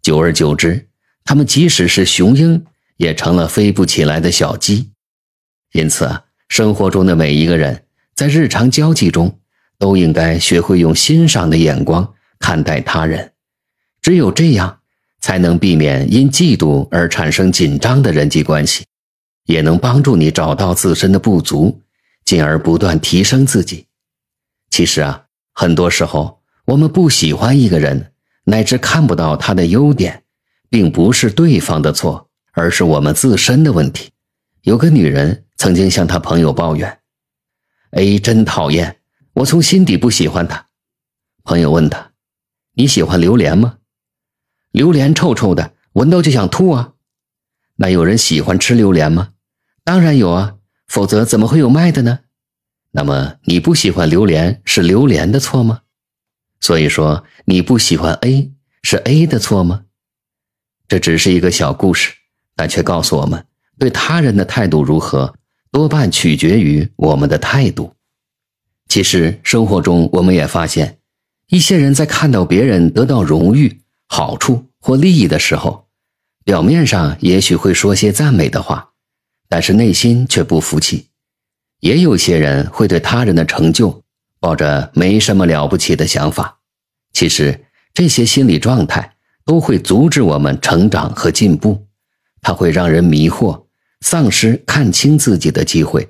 S1: 久而久之，他们即使是雄鹰，也成了飞不起来的小鸡。因此，啊，生活中的每一个人在日常交际中，都应该学会用欣赏的眼光看待他人。只有这样，才能避免因嫉妒而产生紧张的人际关系。也能帮助你找到自身的不足，进而不断提升自己。其实啊，很多时候我们不喜欢一个人，乃至看不到他的优点，并不是对方的错，而是我们自身的问题。有个女人曾经向她朋友抱怨：“ a 真讨厌，我从心底不喜欢他。”朋友问她：“你喜欢榴莲吗？”榴莲臭臭的，闻到就想吐啊。那有人喜欢吃榴莲吗？当然有啊，否则怎么会有卖的呢？那么你不喜欢榴莲是榴莲的错吗？所以说你不喜欢 A 是 A 的错吗？这只是一个小故事，但却告诉我们对他人的态度如何，多半取决于我们的态度。其实生活中我们也发现，一些人在看到别人得到荣誉、好处或利益的时候，表面上也许会说些赞美的话。但是内心却不服气，也有些人会对他人的成就抱着没什么了不起的想法。其实这些心理状态都会阻止我们成长和进步，它会让人迷惑，丧失看清自己的机会。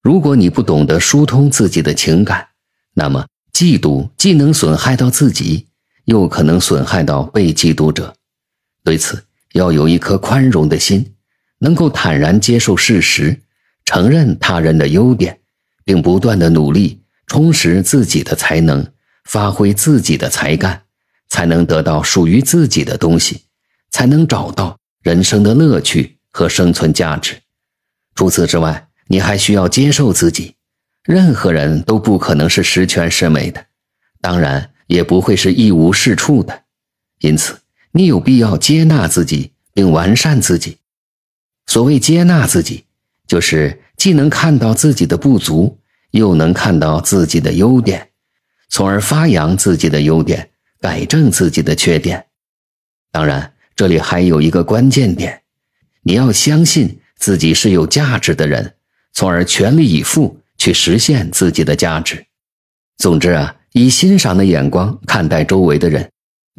S1: 如果你不懂得疏通自己的情感，那么嫉妒既能损害到自己，又可能损害到被嫉妒者。对此，要有一颗宽容的心。能够坦然接受事实，承认他人的优点，并不断的努力充实自己的才能，发挥自己的才干，才能得到属于自己的东西，才能找到人生的乐趣和生存价值。除此之外，你还需要接受自己，任何人都不可能是十全十美的，当然也不会是一无是处的，因此你有必要接纳自己，并完善自己。所谓接纳自己，就是既能看到自己的不足，又能看到自己的优点，从而发扬自己的优点，改正自己的缺点。当然，这里还有一个关键点，你要相信自己是有价值的人，从而全力以赴去实现自己的价值。总之啊，以欣赏的眼光看待周围的人，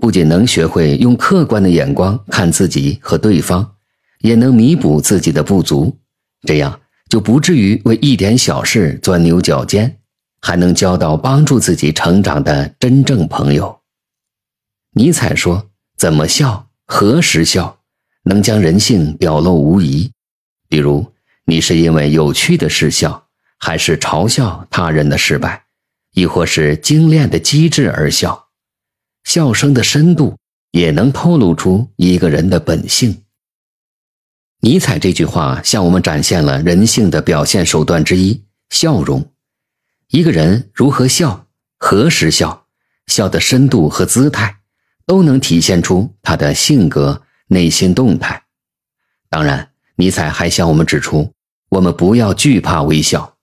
S1: 不仅能学会用客观的眼光看自己和对方。也能弥补自己的不足，这样就不至于为一点小事钻牛角尖，还能交到帮助自己成长的真正朋友。尼采说：“怎么笑，何时笑，能将人性表露无遗。比如，你是因为有趣的事笑，还是嘲笑他人的失败，亦或是精炼的机智而笑？笑声的深度也能透露出一个人的本性。”尼采这句话向我们展现了人性的表现手段之一——笑容。一个人如何笑、何时笑、笑的深度和姿态，都能体现出他的性格、内心动态。当然，尼采还向我们指出，我们不要惧怕微笑，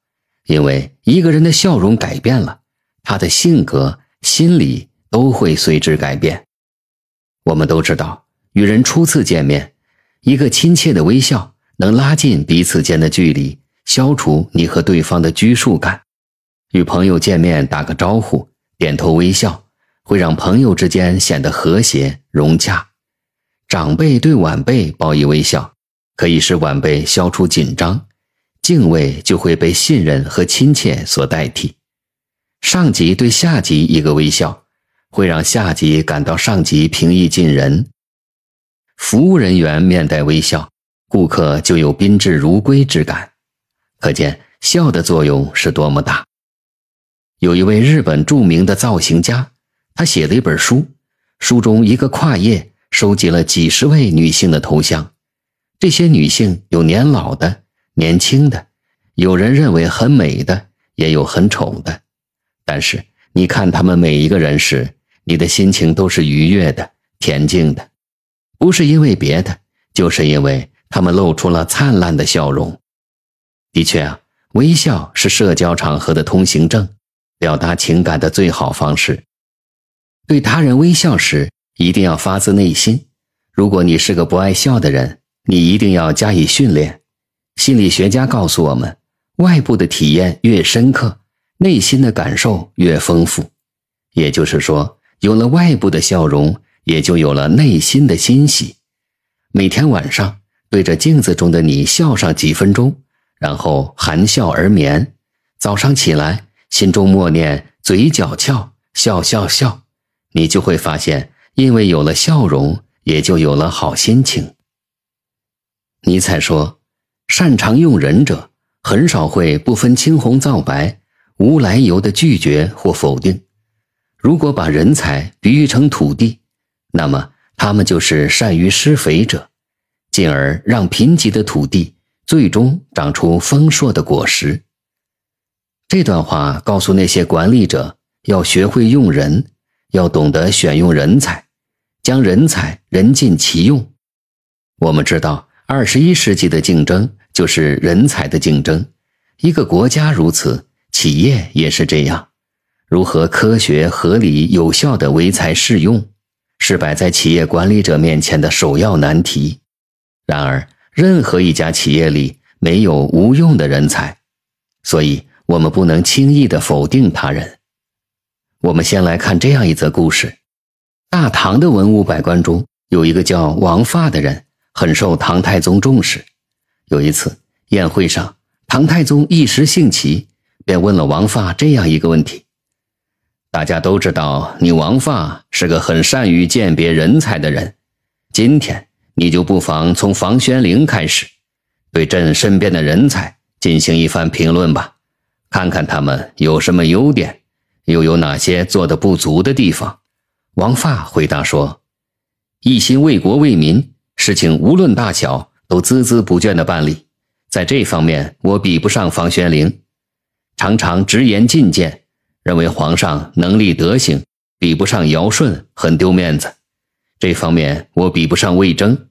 S1: 因为一个人的笑容改变了，他的性格、心理都会随之改变。我们都知道，与人初次见面。一个亲切的微笑能拉近彼此间的距离，消除你和对方的拘束感。与朋友见面，打个招呼，点头微笑，会让朋友之间显得和谐融洽。长辈对晚辈报以微笑，可以使晚辈消除紧张，敬畏就会被信任和亲切所代替。上级对下级一个微笑，会让下级感到上级平易近人。服务人员面带微笑，顾客就有宾至如归之感。可见笑的作用是多么大。有一位日本著名的造型家，他写了一本书，书中一个跨页收集了几十位女性的头像，这些女性有年老的、年轻的，有人认为很美的，也有很丑的。但是你看她们每一个人时，你的心情都是愉悦的、恬静的。不是因为别的，就是因为他们露出了灿烂的笑容。的确啊，微笑是社交场合的通行证，表达情感的最好方式。对他人微笑时，一定要发自内心。如果你是个不爱笑的人，你一定要加以训练。心理学家告诉我们，外部的体验越深刻，内心的感受越丰富。也就是说，有了外部的笑容。也就有了内心的欣喜。每天晚上对着镜子中的你笑上几分钟，然后含笑而眠。早上起来，心中默念，嘴角翘，笑笑笑，你就会发现，因为有了笑容，也就有了好心情。尼采说：“擅长用人者，很少会不分青红皂白、无来由的拒绝或否定。如果把人才比喻成土地，”那么，他们就是善于施肥者，进而让贫瘠的土地最终长出丰硕的果实。这段话告诉那些管理者，要学会用人，要懂得选用人才，将人才人尽其用。我们知道，二十一世纪的竞争就是人才的竞争，一个国家如此，企业也是这样。如何科学、合理、有效的唯才适用？是摆在企业管理者面前的首要难题。然而，任何一家企业里没有无用的人才，所以我们不能轻易的否定他人。我们先来看这样一则故事：大唐的文武百官中有一个叫王发的人，很受唐太宗重视。有一次宴会上，唐太宗一时兴起，便问了王发这样一个问题。大家都知道，你王发是个很善于鉴别人才的人。今天你就不妨从房玄龄开始，对朕身边的人才进行一番评论吧，看看他们有什么优点，又有哪些做的不足的地方。王发回答说：“一心为国为民，事情无论大小都孜孜不倦地办理，在这方面我比不上房玄龄，常常直言进谏。”认为皇上能力德行比不上尧舜，很丢面子。这方面我比不上魏征，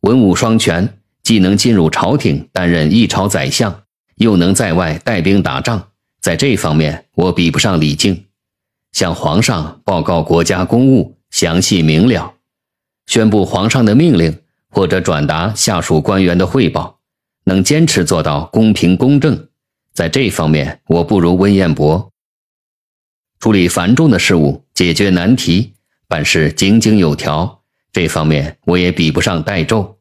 S1: 文武双全，既能进入朝廷担任一朝宰相，又能在外带兵打仗。在这方面我比不上李靖。向皇上报告国家公务详细明了，宣布皇上的命令或者转达下属官员的汇报，能坚持做到公平公正。在这方面我不如温彦博。处理繁重的事务，解决难题，办事井井有条，这方面我也比不上戴胄。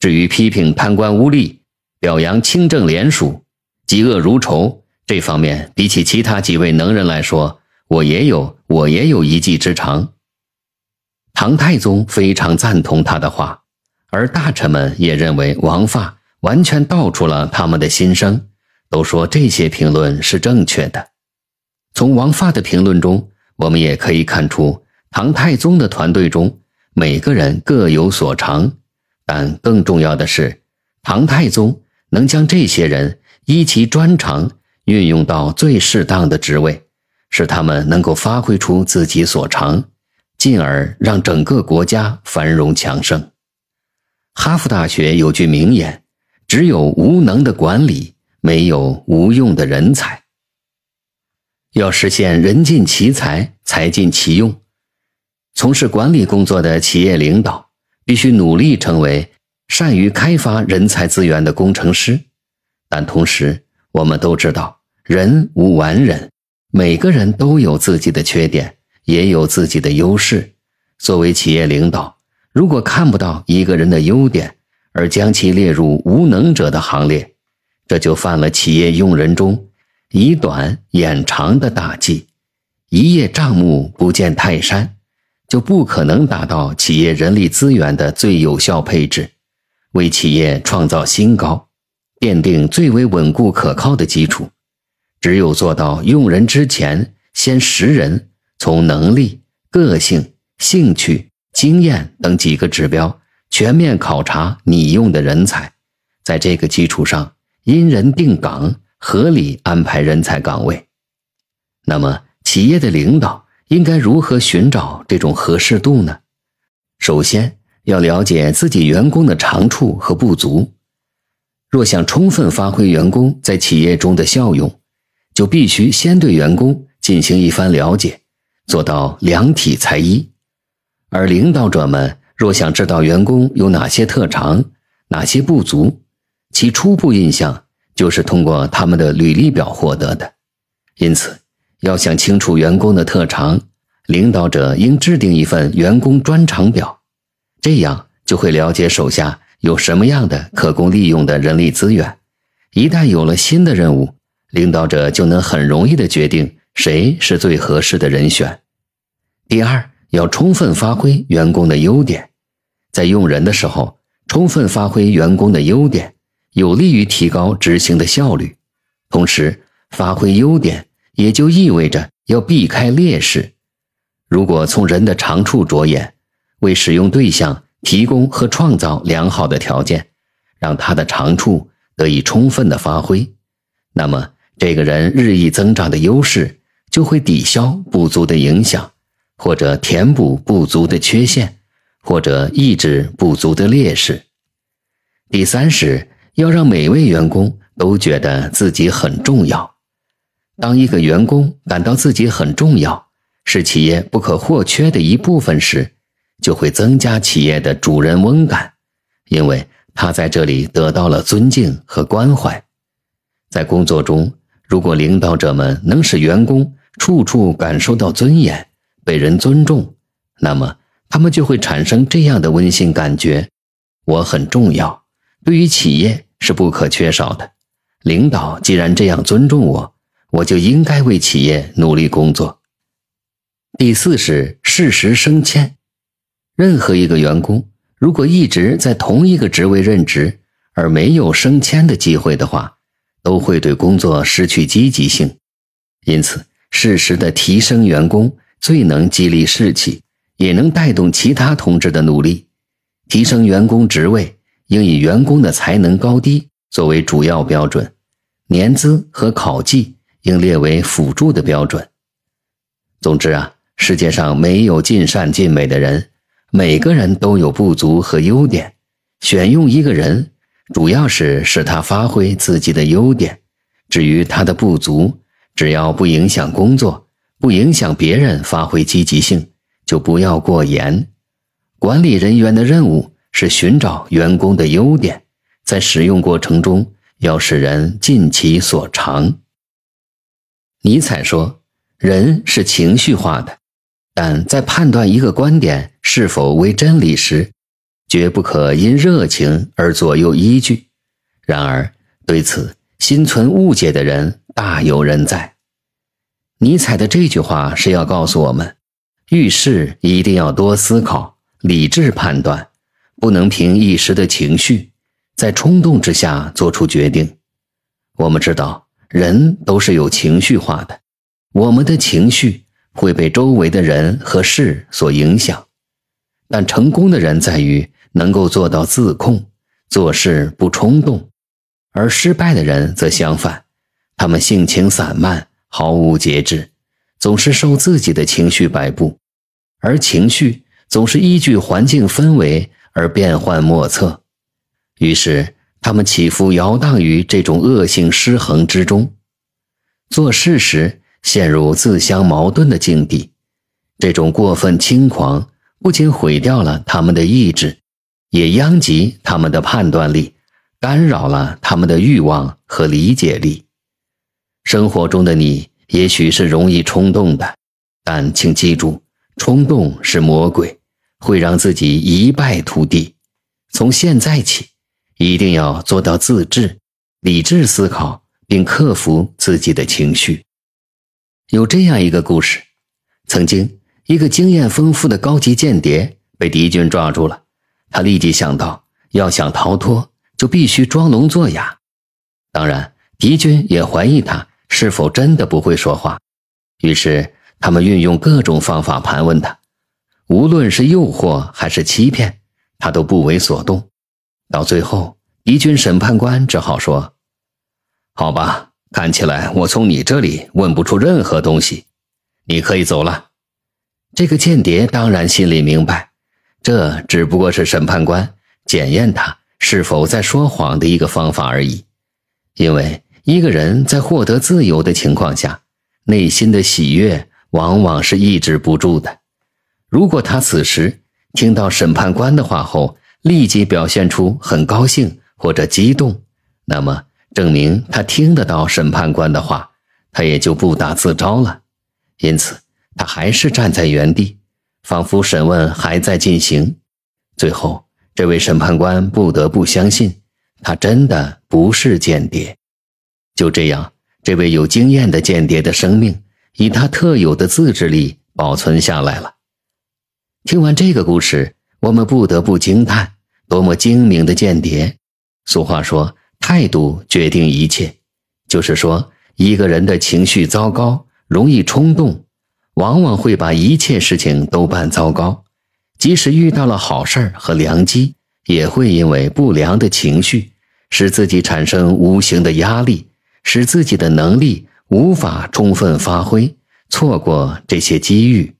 S1: 至于批评贪官污吏，表扬清正廉署，嫉恶如仇，这方面比起其他几位能人来说，我也有我也有一技之长。唐太宗非常赞同他的话，而大臣们也认为王发完全道出了他们的心声，都说这些评论是正确的。从王发的评论中，我们也可以看出，唐太宗的团队中每个人各有所长，但更重要的是，唐太宗能将这些人依其专长运用到最适当的职位，使他们能够发挥出自己所长，进而让整个国家繁荣强盛。哈佛大学有句名言：“只有无能的管理，没有无用的人才。”要实现人尽其才、才尽其用，从事管理工作的企业领导必须努力成为善于开发人才资源的工程师。但同时，我们都知道人无完人，每个人都有自己的缺点，也有自己的优势。作为企业领导，如果看不到一个人的优点，而将其列入无能者的行列，这就犯了企业用人中。以短掩长的大计，一叶障目不见泰山，就不可能达到企业人力资源的最有效配置，为企业创造新高，奠定最为稳固可靠的基础。只有做到用人之前先识人，从能力、个性、兴趣、经验等几个指标全面考察你用的人才，在这个基础上因人定岗。合理安排人才岗位，那么企业的领导应该如何寻找这种合适度呢？首先要了解自己员工的长处和不足。若想充分发挥员工在企业中的效用，就必须先对员工进行一番了解，做到量体裁衣。而领导者们若想知道员工有哪些特长、哪些不足，其初步印象。就是通过他们的履历表获得的，因此，要想清楚员工的特长，领导者应制定一份员工专长表，这样就会了解手下有什么样的可供利用的人力资源。一旦有了新的任务，领导者就能很容易的决定谁是最合适的人选。第二，要充分发挥员工的优点，在用人的时候充分发挥员工的优点。有利于提高执行的效率，同时发挥优点，也就意味着要避开劣势。如果从人的长处着眼，为使用对象提供和创造良好的条件，让他的长处得以充分的发挥，那么这个人日益增长的优势就会抵消不足的影响，或者填补不足的缺陷，或者抑制不足的劣势。第三是。要让每位员工都觉得自己很重要。当一个员工感到自己很重要，是企业不可或缺的一部分时，就会增加企业的主人翁感，因为他在这里得到了尊敬和关怀。在工作中，如果领导者们能使员工处处感受到尊严、被人尊重，那么他们就会产生这样的温馨感觉：我很重要。对于企业。是不可缺少的。领导既然这样尊重我，我就应该为企业努力工作。第四是适时升迁。任何一个员工，如果一直在同一个职位任职而没有升迁的机会的话，都会对工作失去积极性。因此，适时的提升员工，最能激励士气，也能带动其他同志的努力。提升员工职位。应以员工的才能高低作为主要标准，年资和考绩应列为辅助的标准。总之啊，世界上没有尽善尽美的人，每个人都有不足和优点。选用一个人，主要是使他发挥自己的优点，至于他的不足，只要不影响工作，不影响别人发挥积极性，就不要过严。管理人员的任务。是寻找员工的优点，在使用过程中要使人尽其所长。尼采说：“人是情绪化的，但在判断一个观点是否为真理时，绝不可因热情而左右依据。”然而，对此心存误解的人大有人在。尼采的这句话是要告诉我们：遇事一定要多思考，理智判断。不能凭一时的情绪，在冲动之下做出决定。我们知道，人都是有情绪化的，我们的情绪会被周围的人和事所影响。但成功的人在于能够做到自控，做事不冲动；而失败的人则相反，他们性情散漫，毫无节制，总是受自己的情绪摆布。而情绪总是依据环境氛围。而变幻莫测，于是他们起伏摇荡于这种恶性失衡之中，做事时陷入自相矛盾的境地。这种过分轻狂不仅毁掉了他们的意志，也殃及他们的判断力，干扰了他们的欲望和理解力。生活中的你也许是容易冲动的，但请记住，冲动是魔鬼。会让自己一败涂地。从现在起，一定要做到自制、理智思考，并克服自己的情绪。有这样一个故事：曾经，一个经验丰富的高级间谍被敌军抓住了，他立即想到，要想逃脱，就必须装聋作哑。当然，敌军也怀疑他是否真的不会说话，于是他们运用各种方法盘问他。无论是诱惑还是欺骗，他都不为所动。到最后，敌军审判官只好说：“好吧，看起来我从你这里问不出任何东西，你可以走了。”这个间谍当然心里明白，这只不过是审判官检验他是否在说谎的一个方法而已。因为一个人在获得自由的情况下，内心的喜悦往往是抑制不住的。如果他此时听到审判官的话后，立即表现出很高兴或者激动，那么证明他听得到审判官的话，他也就不打自招了。因此，他还是站在原地，仿佛审问还在进行。最后，这位审判官不得不相信，他真的不是间谍。就这样，这位有经验的间谍的生命，以他特有的自制力保存下来了。听完这个故事，我们不得不惊叹：多么精明的间谍！俗话说：“态度决定一切。”就是说，一个人的情绪糟糕、容易冲动，往往会把一切事情都办糟糕。即使遇到了好事儿和良机，也会因为不良的情绪，使自己产生无形的压力，使自己的能力无法充分发挥，错过这些机遇。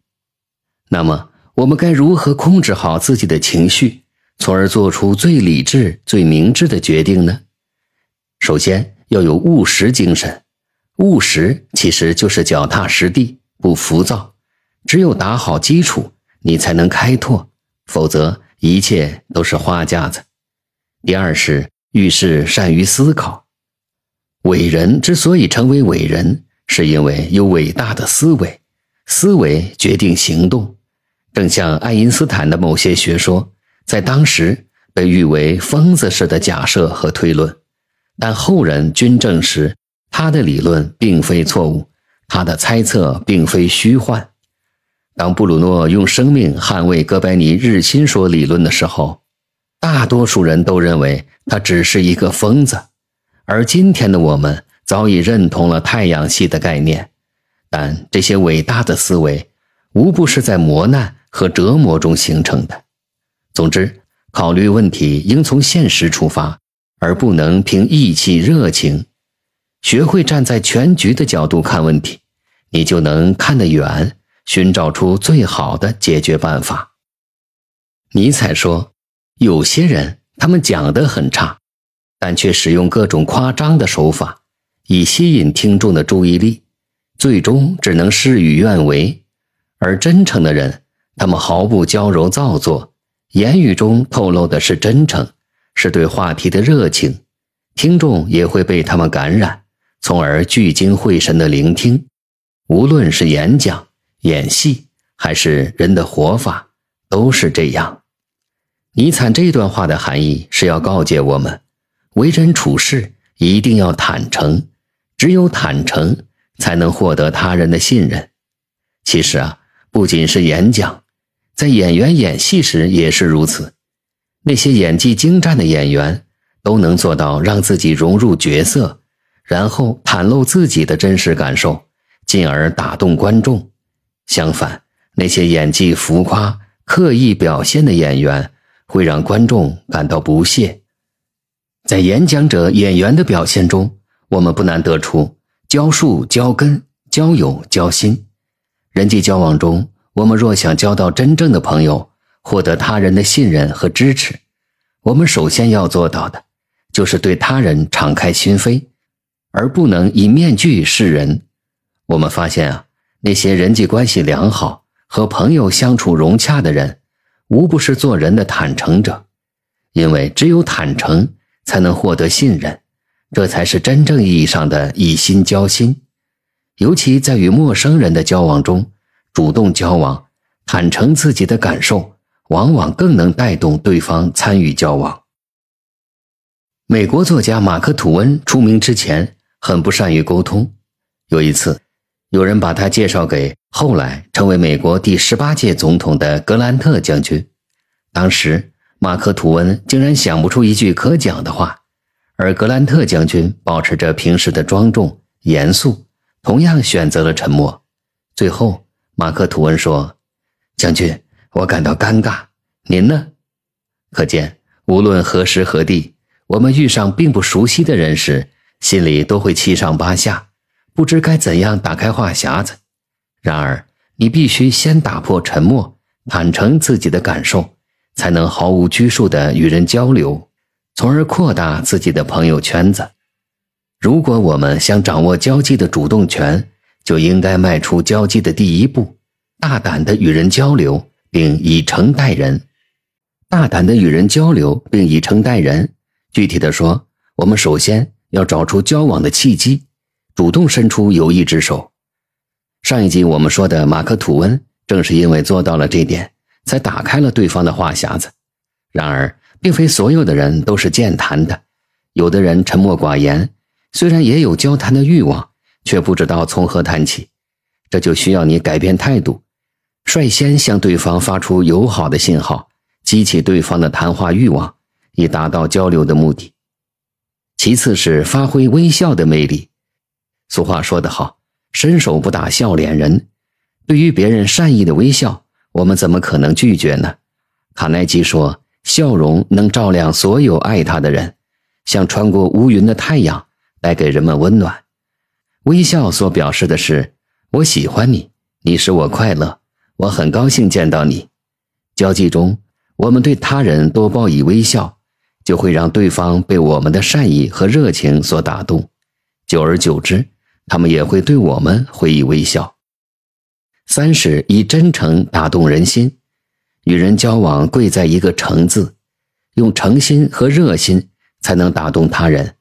S1: 那么，我们该如何控制好自己的情绪，从而做出最理智、最明智的决定呢？首先要有务实精神，务实其实就是脚踏实地，不浮躁。只有打好基础，你才能开拓，否则一切都是花架子。第二是遇事善于思考。伟人之所以成为伟人，是因为有伟大的思维，思维决定行动。正像爱因斯坦的某些学说，在当时被誉为疯子式的假设和推论，但后人均证实他的理论并非错误，他的猜测并非虚幻。当布鲁诺用生命捍卫哥白尼日心说理论的时候，大多数人都认为他只是一个疯子，而今天的我们早已认同了太阳系的概念，但这些伟大的思维，无不是在磨难。和折磨中形成的。总之，考虑问题应从现实出发，而不能凭意气、热情。学会站在全局的角度看问题，你就能看得远，寻找出最好的解决办法。尼采说：“有些人他们讲得很差，但却使用各种夸张的手法，以吸引听众的注意力，最终只能事与愿违。而真诚的人。”他们毫不娇柔造作，言语中透露的是真诚，是对话题的热情，听众也会被他们感染，从而聚精会神的聆听。无论是演讲、演戏，还是人的活法，都是这样。尼采这段话的含义是要告诫我们，为人处事一定要坦诚，只有坦诚才能获得他人的信任。其实啊，不仅是演讲。在演员演戏时也是如此，那些演技精湛的演员都能做到让自己融入角色，然后袒露自己的真实感受，进而打动观众。相反，那些演技浮夸、刻意表现的演员会让观众感到不屑。在演讲者、演员的表现中，我们不难得出：交树、交根、交友、交心，人际交往中。我们若想交到真正的朋友，获得他人的信任和支持，我们首先要做到的，就是对他人敞开心扉，而不能以面具示人。我们发现啊，那些人际关系良好、和朋友相处融洽的人，无不是做人的坦诚者，因为只有坦诚，才能获得信任，这才是真正意义上的以心交心。尤其在与陌生人的交往中。主动交往，坦诚自己的感受，往往更能带动对方参与交往。美国作家马克·吐温出名之前很不善于沟通。有一次，有人把他介绍给后来成为美国第十八届总统的格兰特将军，当时马克·吐温竟然想不出一句可讲的话，而格兰特将军保持着平时的庄重严肃，同样选择了沉默。最后。马克·吐温说：“将军，我感到尴尬，您呢？可见，无论何时何地，我们遇上并不熟悉的人时，心里都会七上八下，不知该怎样打开话匣子。然而，你必须先打破沉默，坦诚自己的感受，才能毫无拘束地与人交流，从而扩大自己的朋友圈子。如果我们想掌握交际的主动权，”就应该迈出交际的第一步，大胆的与人交流，并以诚待人。大胆的与人交流，并以诚待人。具体的说，我们首先要找出交往的契机，主动伸出友谊之手。上一集我们说的马克·吐温，正是因为做到了这点，才打开了对方的话匣子。然而，并非所有的人都是健谈的，有的人沉默寡言，虽然也有交谈的欲望。却不知道从何谈起，这就需要你改变态度，率先向对方发出友好的信号，激起对方的谈话欲望，以达到交流的目的。其次是发挥微笑的魅力。俗话说得好：“伸手不打笑脸人。”对于别人善意的微笑，我们怎么可能拒绝呢？卡耐基说：“笑容能照亮所有爱他的人，像穿过乌云的太阳，带给人们温暖。”微笑所表示的是，我喜欢你，你使我快乐，我很高兴见到你。交际中，我们对他人多报以微笑，就会让对方被我们的善意和热情所打动，久而久之，他们也会对我们回以微笑。三是以真诚打动人心，与人交往贵在一个诚字，用诚心和热心才能打动他人。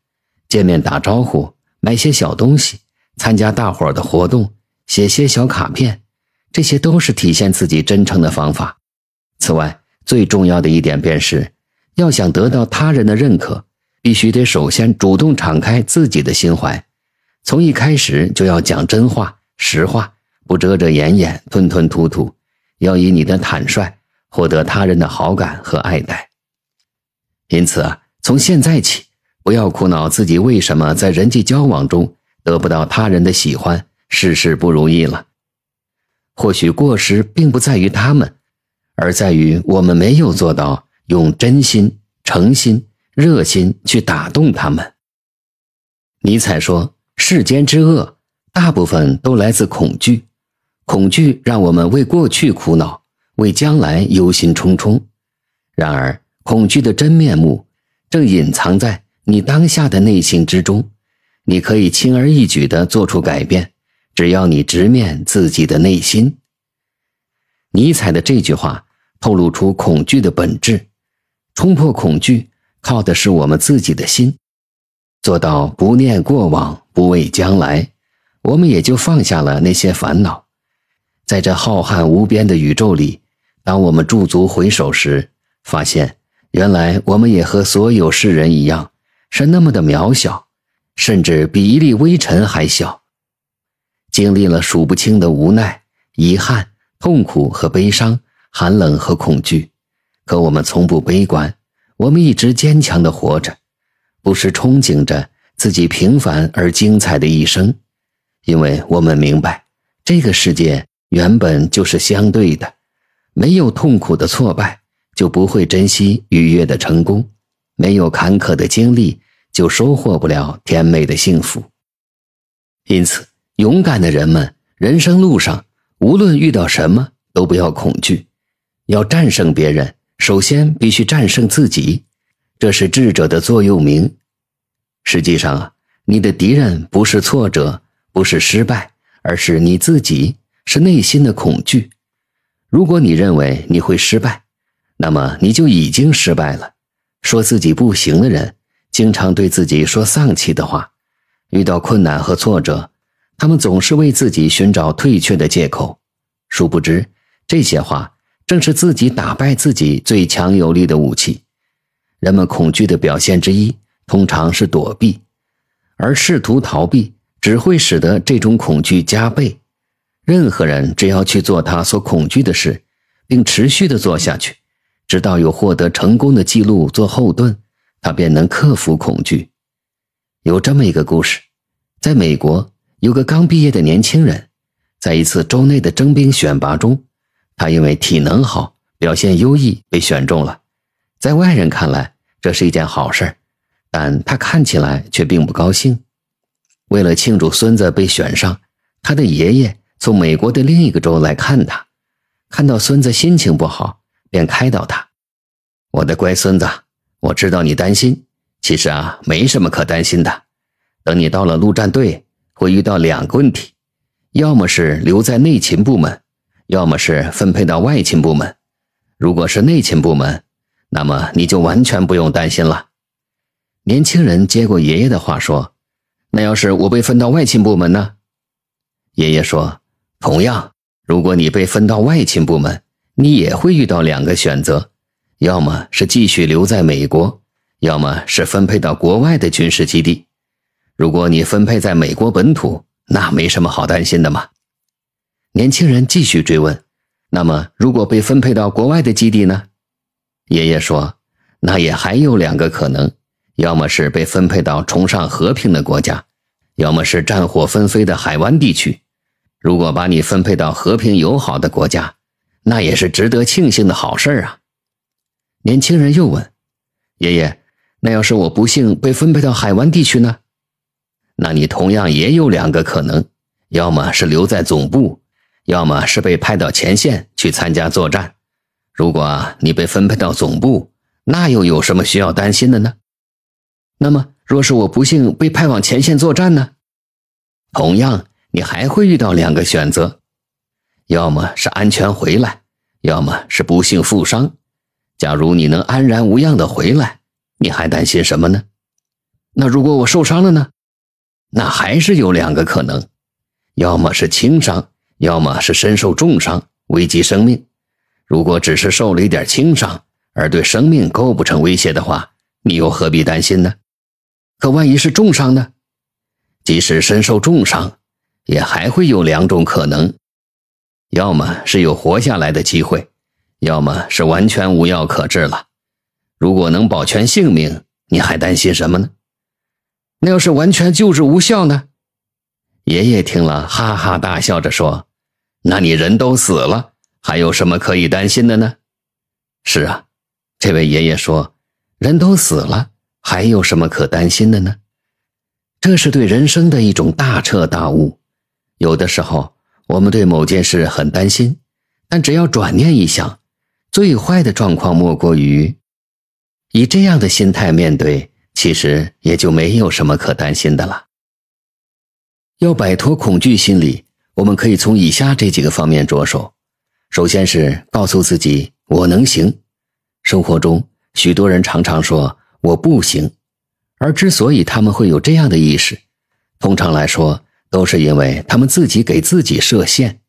S1: 见面打招呼，买些小东西。参加大伙儿的活动，写些小卡片，这些都是体现自己真诚的方法。此外，最重要的一点便是，要想得到他人的认可，必须得首先主动敞开自己的心怀，从一开始就要讲真话、实话，不遮遮掩掩、吞吞吐吐，要以你的坦率获得他人的好感和爱戴。因此啊，从现在起，不要苦恼自己为什么在人际交往中。得不到他人的喜欢，事事不如意了。或许过失并不在于他们，而在于我们没有做到用真心、诚心、热心去打动他们。尼采说：“世间之恶，大部分都来自恐惧。恐惧让我们为过去苦恼，为将来忧心忡忡。然而，恐惧的真面目，正隐藏在你当下的内心之中。”你可以轻而易举的做出改变，只要你直面自己的内心。尼采的这句话透露出恐惧的本质，冲破恐惧靠的是我们自己的心，做到不念过往，不畏将来，我们也就放下了那些烦恼。在这浩瀚无边的宇宙里，当我们驻足回首时，发现原来我们也和所有世人一样，是那么的渺小。甚至比一粒微尘还小，经历了数不清的无奈、遗憾、痛苦和悲伤，寒冷和恐惧，可我们从不悲观，我们一直坚强的活着，不时憧憬着自己平凡而精彩的一生，因为我们明白，这个世界原本就是相对的，没有痛苦的挫败，就不会珍惜愉悦的成功，没有坎坷的经历。就收获不了甜美的幸福。因此，勇敢的人们，人生路上无论遇到什么，都不要恐惧。要战胜别人，首先必须战胜自己，这是智者的座右铭。实际上啊，你的敌人不是挫折，不是失败，而是你自己，是内心的恐惧。如果你认为你会失败，那么你就已经失败了。说自己不行的人。经常对自己说丧气的话，遇到困难和挫折，他们总是为自己寻找退却的借口。殊不知，这些话正是自己打败自己最强有力的武器。人们恐惧的表现之一，通常是躲避，而试图逃避只会使得这种恐惧加倍。任何人只要去做他所恐惧的事，并持续的做下去，直到有获得成功的记录做后盾。他便能克服恐惧。有这么一个故事，在美国有个刚毕业的年轻人，在一次州内的征兵选拔中，他因为体能好、表现优异被选中了。在外人看来，这是一件好事但他看起来却并不高兴。为了庆祝孙子被选上，他的爷爷从美国的另一个州来看他，看到孙子心情不好，便开导他：“我的乖孙子。”我知道你担心，其实啊没什么可担心的。等你到了陆战队，会遇到两个问题：要么是留在内勤部门，要么是分配到外勤部门。如果是内勤部门，那么你就完全不用担心了。年轻人接过爷爷的话说：“那要是我被分到外勤部门呢？”爷爷说：“同样，如果你被分到外勤部门，你也会遇到两个选择。”要么是继续留在美国，要么是分配到国外的军事基地。如果你分配在美国本土，那没什么好担心的嘛。年轻人继续追问：“那么，如果被分配到国外的基地呢？”爷爷说：“那也还有两个可能，要么是被分配到崇尚和平的国家，要么是战火纷飞的海湾地区。如果把你分配到和平友好的国家，那也是值得庆幸的好事儿啊。”年轻人又问：“爷爷，那要是我不幸被分配到海湾地区呢？那你同样也有两个可能，要么是留在总部，要么是被派到前线去参加作战。如果你被分配到总部，那又有什么需要担心的呢？那么，若是我不幸被派往前线作战呢？同样，你还会遇到两个选择，要么是安全回来，要么是不幸负伤。”假如你能安然无恙的回来，你还担心什么呢？那如果我受伤了呢？那还是有两个可能：要么是轻伤，要么是身受重伤，危及生命。如果只是受了一点轻伤，而对生命构不成威胁的话，你又何必担心呢？可万一是重伤呢？即使身受重伤，也还会有两种可能：要么是有活下来的机会。要么是完全无药可治了，如果能保全性命，你还担心什么呢？那要是完全救治无效呢？爷爷听了，哈哈大笑着说：“那你人都死了，还有什么可以担心的呢？”是啊，这位爷爷说：“人都死了，还有什么可担心的呢？”这是对人生的一种大彻大悟。有的时候，我们对某件事很担心，但只要转念一想，最坏的状况莫过于以这样的心态面对，其实也就没有什么可担心的了。要摆脱恐惧心理，我们可以从以下这几个方面着手：首先是告诉自己“我能行”。生活中，许多人常常说“我不行”，而之所以他们会有这样的意识，通常来说都是因为他们自己给自己设限。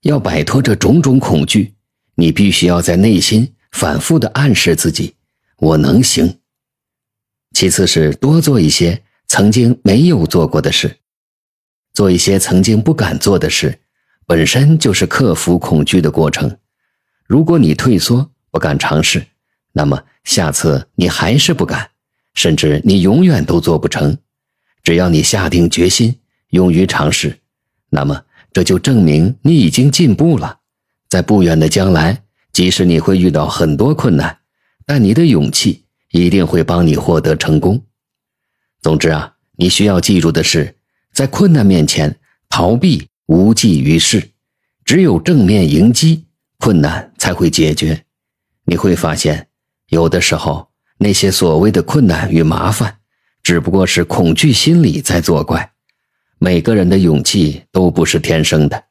S1: 要摆脱这种种恐惧。你必须要在内心反复的暗示自己：“我能行。”其次，是多做一些曾经没有做过的事，做一些曾经不敢做的事，本身就是克服恐惧的过程。如果你退缩、不敢尝试，那么下次你还是不敢，甚至你永远都做不成。只要你下定决心，勇于尝试，那么这就证明你已经进步了。在不远的将来，即使你会遇到很多困难，但你的勇气一定会帮你获得成功。总之啊，你需要记住的是，在困难面前，逃避无济于事，只有正面迎击，困难才会解决。你会发现，有的时候那些所谓的困难与麻烦，只不过是恐惧心理在作怪。每个人的勇气都不是天生的。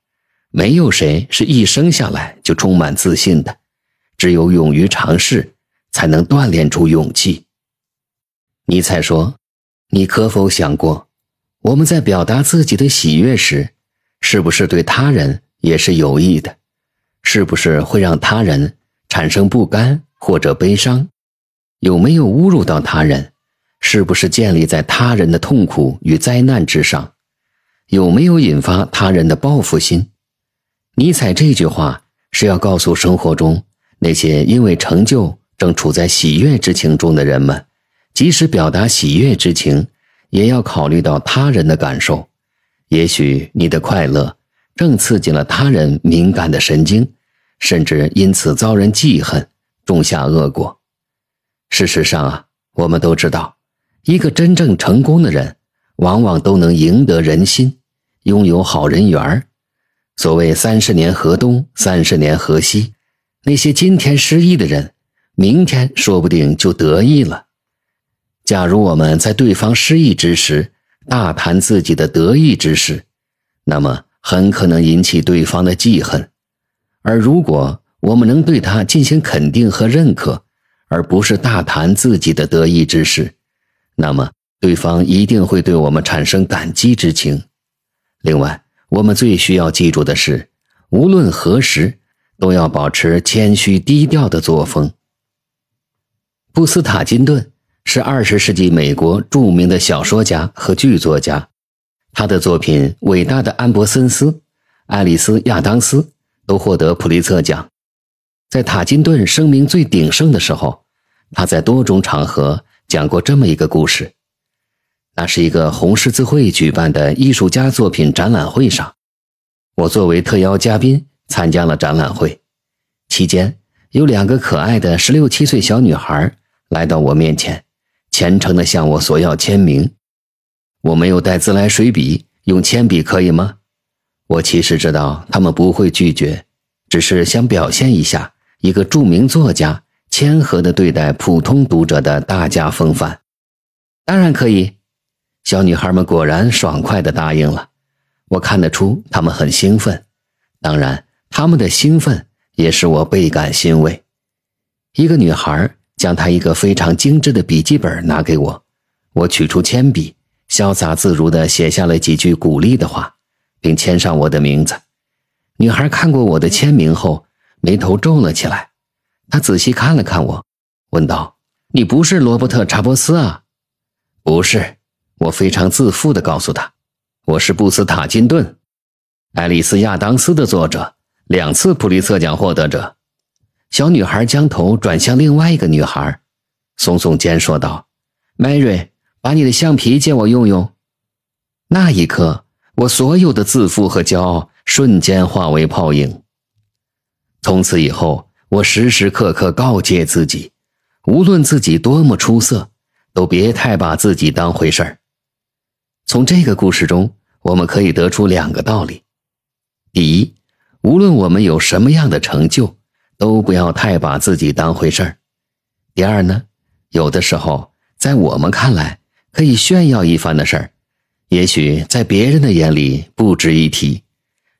S1: 没有谁是一生下来就充满自信的，只有勇于尝试，才能锻炼出勇气。尼采说：“你可否想过，我们在表达自己的喜悦时，是不是对他人也是有益的？是不是会让他人产生不甘或者悲伤？有没有侮辱到他人？是不是建立在他人的痛苦与灾难之上？有没有引发他人的报复心？”尼采这句话是要告诉生活中那些因为成就正处在喜悦之情中的人们，即使表达喜悦之情，也要考虑到他人的感受。也许你的快乐正刺激了他人敏感的神经，甚至因此遭人记恨，种下恶果。事实上啊，我们都知道，一个真正成功的人，往往都能赢得人心，拥有好人缘儿。所谓三十年河东，三十年河西，那些今天失意的人，明天说不定就得意了。假如我们在对方失意之时大谈自己的得意之事，那么很可能引起对方的记恨；而如果我们能对他进行肯定和认可，而不是大谈自己的得意之事，那么对方一定会对我们产生感激之情。另外，我们最需要记住的是，无论何时，都要保持谦虚低调的作风。布斯塔金顿是二十世纪美国著名的小说家和剧作家，他的作品《伟大的安博森斯》《爱丽丝·亚当斯》都获得普利策奖。在塔金顿声名最鼎盛的时候，他在多种场合讲过这么一个故事。那是一个红十字会举办的艺术家作品展览会上，我作为特邀嘉宾参加了展览会。期间，有两个可爱的十六七岁小女孩来到我面前，虔诚地向我索要签名。我没有带自来水笔，用铅笔可以吗？我其实知道他们不会拒绝，只是想表现一下一个著名作家谦和地对待普通读者的大家风范。当然可以。小女孩们果然爽快地答应了，我看得出她们很兴奋，当然，她们的兴奋也使我倍感欣慰。一个女孩将她一个非常精致的笔记本拿给我，我取出铅笔，潇洒自如地写下了几句鼓励的话，并签上我的名字。女孩看过我的签名后，眉头皱了起来，她仔细看了看我，问道：“你不是罗伯特·查波斯啊？”“不是。”我非常自负地告诉他：“我是布斯塔金顿、爱丽丝·亚当斯的作者，两次普利策奖获得者。”小女孩将头转向另外一个女孩，耸耸肩说道：“Mary，把你的橡皮借我用用。”那一刻，我所有的自负和骄傲瞬间化为泡影。从此以后，我时时刻刻告诫自己：，无论自己多么出色，都别太把自己当回事儿。从这个故事中，我们可以得出两个道理：第一，无论我们有什么样的成就，都不要太把自己当回事儿；第二呢，有的时候在我们看来可以炫耀一番的事儿，也许在别人的眼里不值一提，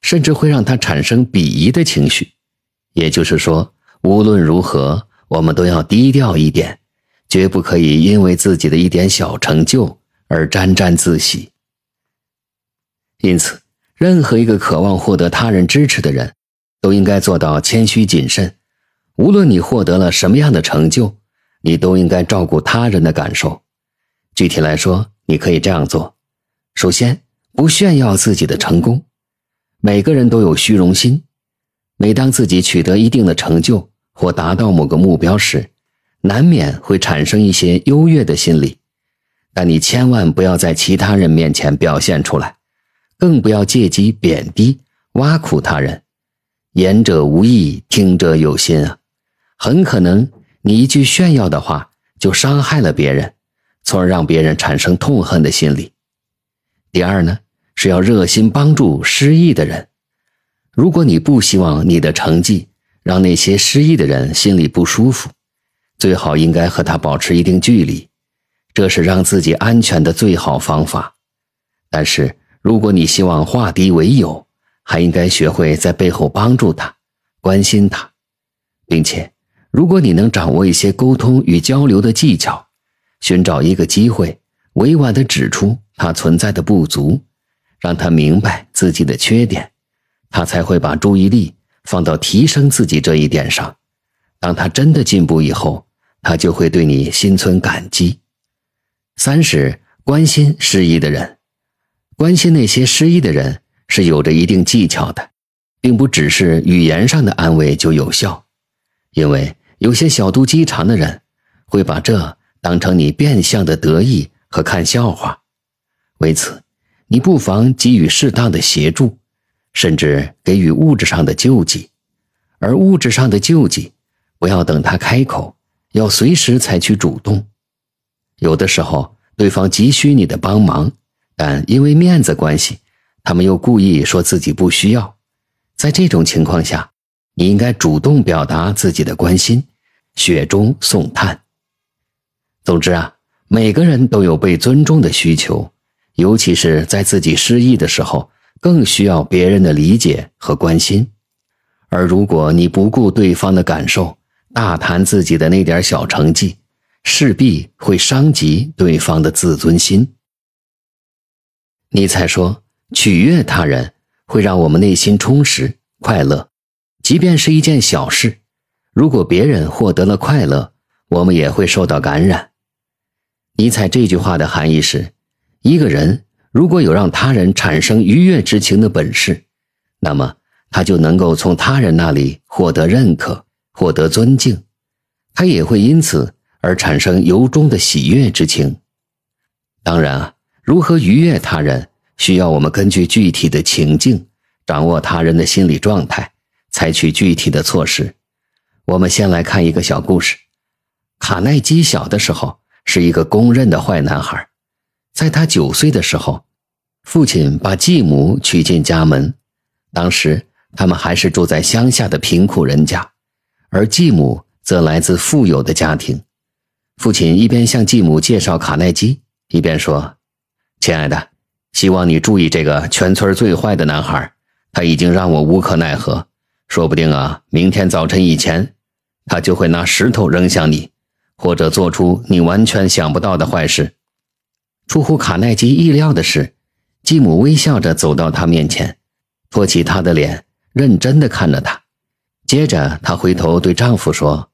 S1: 甚至会让他产生鄙夷的情绪。也就是说，无论如何，我们都要低调一点，绝不可以因为自己的一点小成就。而沾沾自喜。因此，任何一个渴望获得他人支持的人，都应该做到谦虚谨慎。无论你获得了什么样的成就，你都应该照顾他人的感受。具体来说，你可以这样做：首先，不炫耀自己的成功。每个人都有虚荣心，每当自己取得一定的成就或达到某个目标时，难免会产生一些优越的心理。但你千万不要在其他人面前表现出来，更不要借机贬低、挖苦他人。言者无意，听者有心啊！很可能你一句炫耀的话，就伤害了别人，从而让别人产生痛恨的心理。第二呢，是要热心帮助失意的人。如果你不希望你的成绩让那些失意的人心里不舒服，最好应该和他保持一定距离。这是让自己安全的最好方法，但是如果你希望化敌为友，还应该学会在背后帮助他、关心他，并且，如果你能掌握一些沟通与交流的技巧，寻找一个机会，委婉地指出他存在的不足，让他明白自己的缺点，他才会把注意力放到提升自己这一点上。当他真的进步以后，他就会对你心存感激。三是关心失意的人，关心那些失意的人是有着一定技巧的，并不只是语言上的安慰就有效，因为有些小肚鸡肠的人会把这当成你变相的得意和看笑话。为此，你不妨给予适当的协助，甚至给予物质上的救济，而物质上的救济，不要等他开口，要随时采取主动。有的时候，对方急需你的帮忙，但因为面子关系，他们又故意说自己不需要。在这种情况下，你应该主动表达自己的关心，雪中送炭。总之啊，每个人都有被尊重的需求，尤其是在自己失意的时候，更需要别人的理解和关心。而如果你不顾对方的感受，大谈自己的那点小成绩，势必会伤及对方的自尊心。尼采说：“取悦他人会让我们内心充实快乐，即便是一件小事。如果别人获得了快乐，我们也会受到感染。”尼采这句话的含义是：一个人如果有让他人产生愉悦之情的本事，那么他就能够从他人那里获得认可、获得尊敬，他也会因此。而产生由衷的喜悦之情。当然啊，如何愉悦他人，需要我们根据具体的情境，掌握他人的心理状态，采取具体的措施。我们先来看一个小故事：卡耐基小的时候是一个公认的坏男孩。在他九岁的时候，父亲把继母娶进家门。当时他们还是住在乡下的贫苦人家，而继母则来自富有的家庭。父亲一边向继母介绍卡耐基，一边说：“亲爱的，希望你注意这个全村最坏的男孩，他已经让我无可奈何。说不定啊，明天早晨以前，他就会拿石头扔向你，或者做出你完全想不到的坏事。”出乎卡耐基意料的是，继母微笑着走到他面前，托起他的脸，认真地看着他。接着，她回头对丈夫说：“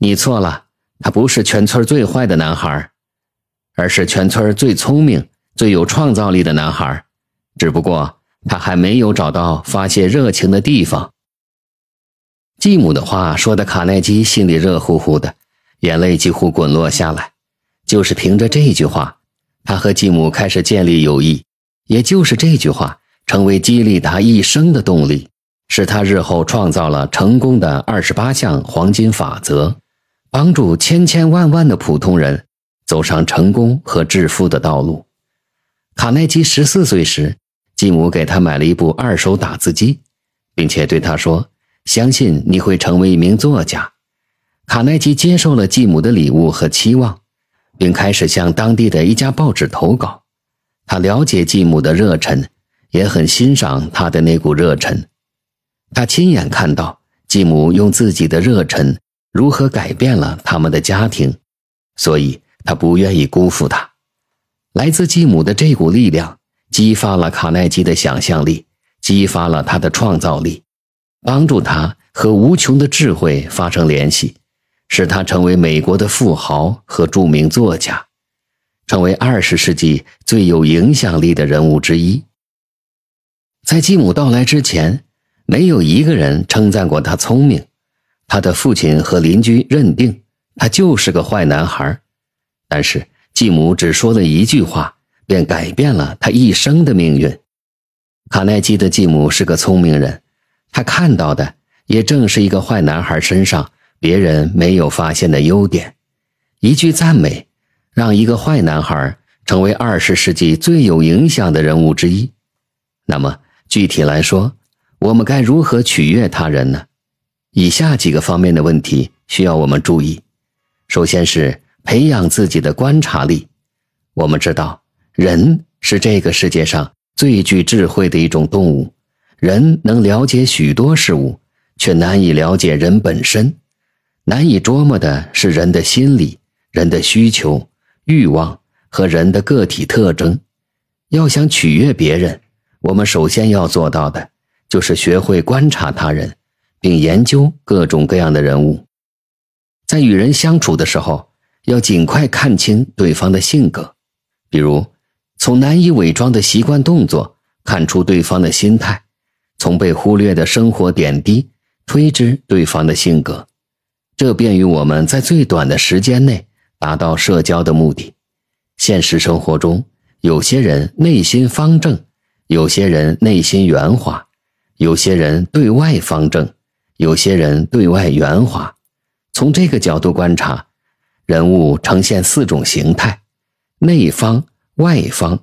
S1: 你错了。”他不是全村最坏的男孩，而是全村最聪明、最有创造力的男孩。只不过他还没有找到发泄热情的地方。继母的话说的卡耐基心里热乎乎的，眼泪几乎滚落下来。就是凭着这句话，他和继母开始建立友谊。也就是这句话，成为激励他一生的动力，使他日后创造了成功的二十八项黄金法则。帮助千千万万的普通人走上成功和致富的道路。卡耐基十四岁时，继母给他买了一部二手打字机，并且对他说：“相信你会成为一名作家。”卡耐基接受了继母的礼物和期望，并开始向当地的一家报纸投稿。他了解继母的热忱，也很欣赏他的那股热忱。他亲眼看到继母用自己的热忱。如何改变了他们的家庭，所以他不愿意辜负他。来自继母的这股力量，激发了卡耐基的想象力，激发了他的创造力，帮助他和无穷的智慧发生联系，使他成为美国的富豪和著名作家，成为二十世纪最有影响力的人物之一。在继母到来之前，没有一个人称赞过他聪明。他的父亲和邻居认定他就是个坏男孩，但是继母只说了一句话，便改变了他一生的命运。卡耐基的继母是个聪明人，他看到的也正是一个坏男孩身上别人没有发现的优点。一句赞美，让一个坏男孩成为二十世纪最有影响的人物之一。那么，具体来说，我们该如何取悦他人呢？以下几个方面的问题需要我们注意，首先是培养自己的观察力。我们知道，人是这个世界上最具智慧的一种动物，人能了解许多事物，却难以了解人本身。难以琢磨的是人的心理、人的需求、欲望和人的个体特征。要想取悦别人，我们首先要做到的就是学会观察他人。并研究各种各样的人物，在与人相处的时候，要尽快看清对方的性格。比如，从难以伪装的习惯动作看出对方的心态，从被忽略的生活点滴推知对方的性格，这便于我们在最短的时间内达到社交的目的。现实生活中，有些人内心方正，有些人内心圆滑，有些人对外方正。有些人对外圆滑，从这个角度观察，人物呈现四种形态：内方、外方、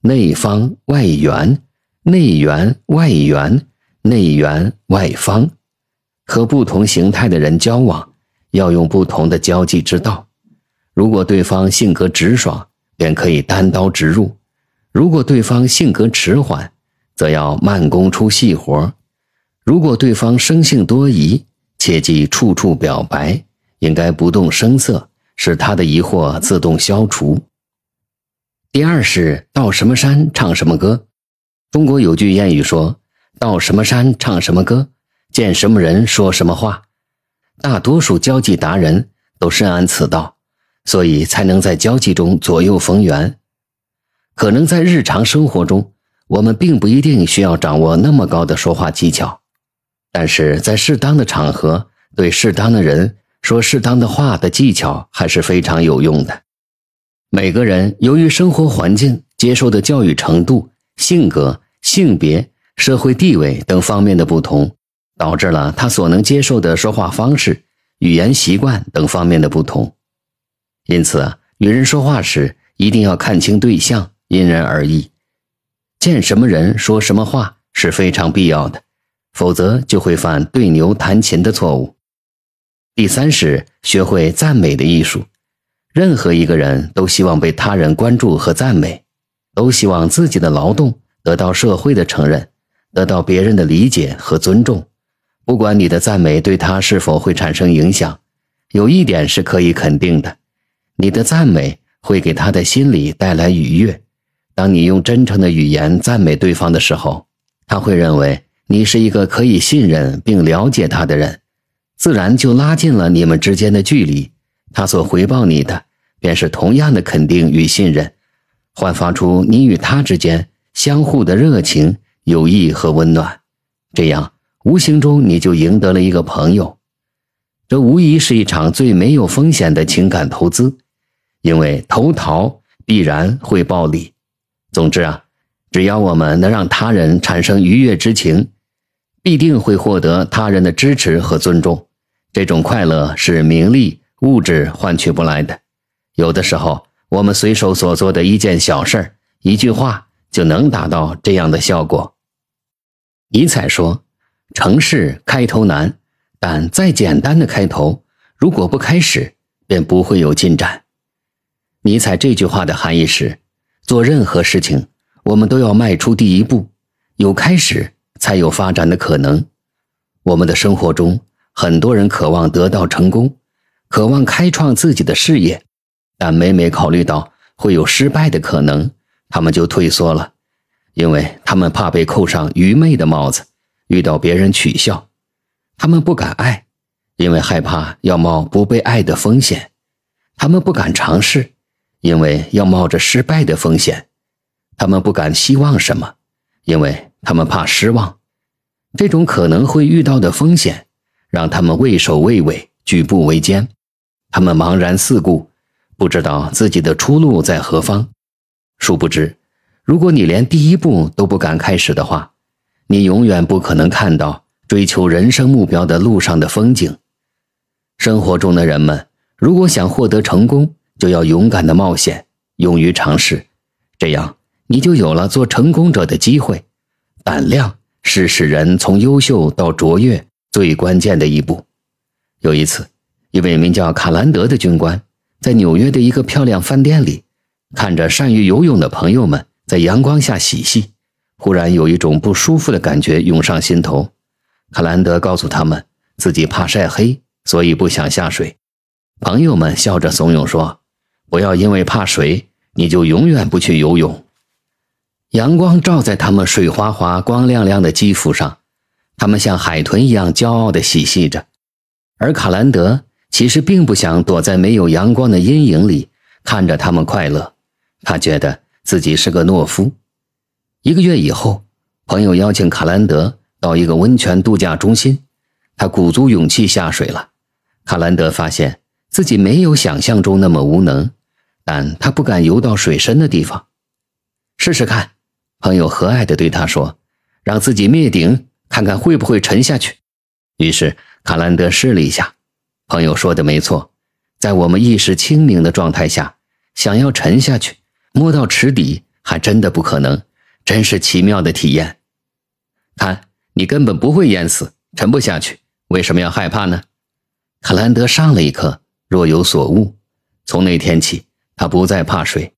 S1: 内方外圆、内圆外圆、内圆外方。和不同形态的人交往，要用不同的交际之道。如果对方性格直爽，便可以单刀直入；如果对方性格迟缓，则要慢工出细活。如果对方生性多疑，切忌处处表白，应该不动声色，使他的疑惑自动消除。第二是到什么山唱什么歌，中国有句谚语说：“到什么山唱什么歌，见什么人说什么话。”大多数交际达人都深谙此道，所以才能在交际中左右逢源。可能在日常生活中，我们并不一定需要掌握那么高的说话技巧。但是在适当的场合，对适当的人说适当的话的技巧还是非常有用的。每个人由于生活环境、接受的教育程度、性格、性别、社会地位等方面的不同，导致了他所能接受的说话方式、语言习惯等方面的不同。因此啊，与人说话时一定要看清对象，因人而异，见什么人说什么话是非常必要的。否则就会犯对牛弹琴的错误。第三是学会赞美的艺术。任何一个人都希望被他人关注和赞美，都希望自己的劳动得到社会的承认，得到别人的理解和尊重。不管你的赞美对他是否会产生影响，有一点是可以肯定的：你的赞美会给他的心里带来愉悦。当你用真诚的语言赞美对方的时候，他会认为。你是一个可以信任并了解他的人，自然就拉近了你们之间的距离。他所回报你的，便是同样的肯定与信任，焕发出你与他之间相互的热情、友谊和温暖。这样，无形中你就赢得了一个朋友。这无疑是一场最没有风险的情感投资，因为投桃必然会暴李。总之啊，只要我们能让他人产生愉悦之情。必定会获得他人的支持和尊重，这种快乐是名利物质换取不来的。有的时候，我们随手所做的一件小事、一句话，就能达到这样的效果。尼采说：“成事开头难，但再简单的开头，如果不开始，便不会有进展。”尼采这句话的含义是：做任何事情，我们都要迈出第一步，有开始。才有发展的可能。我们的生活中，很多人渴望得到成功，渴望开创自己的事业，但每每考虑到会有失败的可能，他们就退缩了，因为他们怕被扣上愚昧的帽子，遇到别人取笑。他们不敢爱，因为害怕要冒不被爱的风险；他们不敢尝试，因为要冒着失败的风险；他们不敢希望什么，因为。他们怕失望，这种可能会遇到的风险，让他们畏首畏尾、举步维艰。他们茫然四顾，不知道自己的出路在何方。殊不知，如果你连第一步都不敢开始的话，你永远不可能看到追求人生目标的路上的风景。生活中的人们，如果想获得成功，就要勇敢的冒险，勇于尝试，这样你就有了做成功者的机会。胆量是使人从优秀到卓越最关键的一步。有一次，一位名叫卡兰德的军官在纽约的一个漂亮饭店里，看着善于游泳的朋友们在阳光下嬉戏，忽然有一种不舒服的感觉涌上心头。卡兰德告诉他们，自己怕晒黑，所以不想下水。朋友们笑着怂恿说：“不要因为怕水，你就永远不去游泳。”阳光照在他们水滑滑、光亮亮的肌肤上，他们像海豚一样骄傲地嬉戏着。而卡兰德其实并不想躲在没有阳光的阴影里看着他们快乐，他觉得自己是个懦夫。一个月以后，朋友邀请卡兰德到一个温泉度假中心，他鼓足勇气下水了。卡兰德发现自己没有想象中那么无能，但他不敢游到水深的地方，试试看。朋友和蔼地对他说：“让自己灭顶，看看会不会沉下去。”于是卡兰德试了一下。朋友说的没错，在我们意识清明的状态下，想要沉下去摸到池底，还真的不可能。真是奇妙的体验。看，你根本不会淹死，沉不下去，为什么要害怕呢？卡兰德上了一课，若有所悟。从那天起，他不再怕水，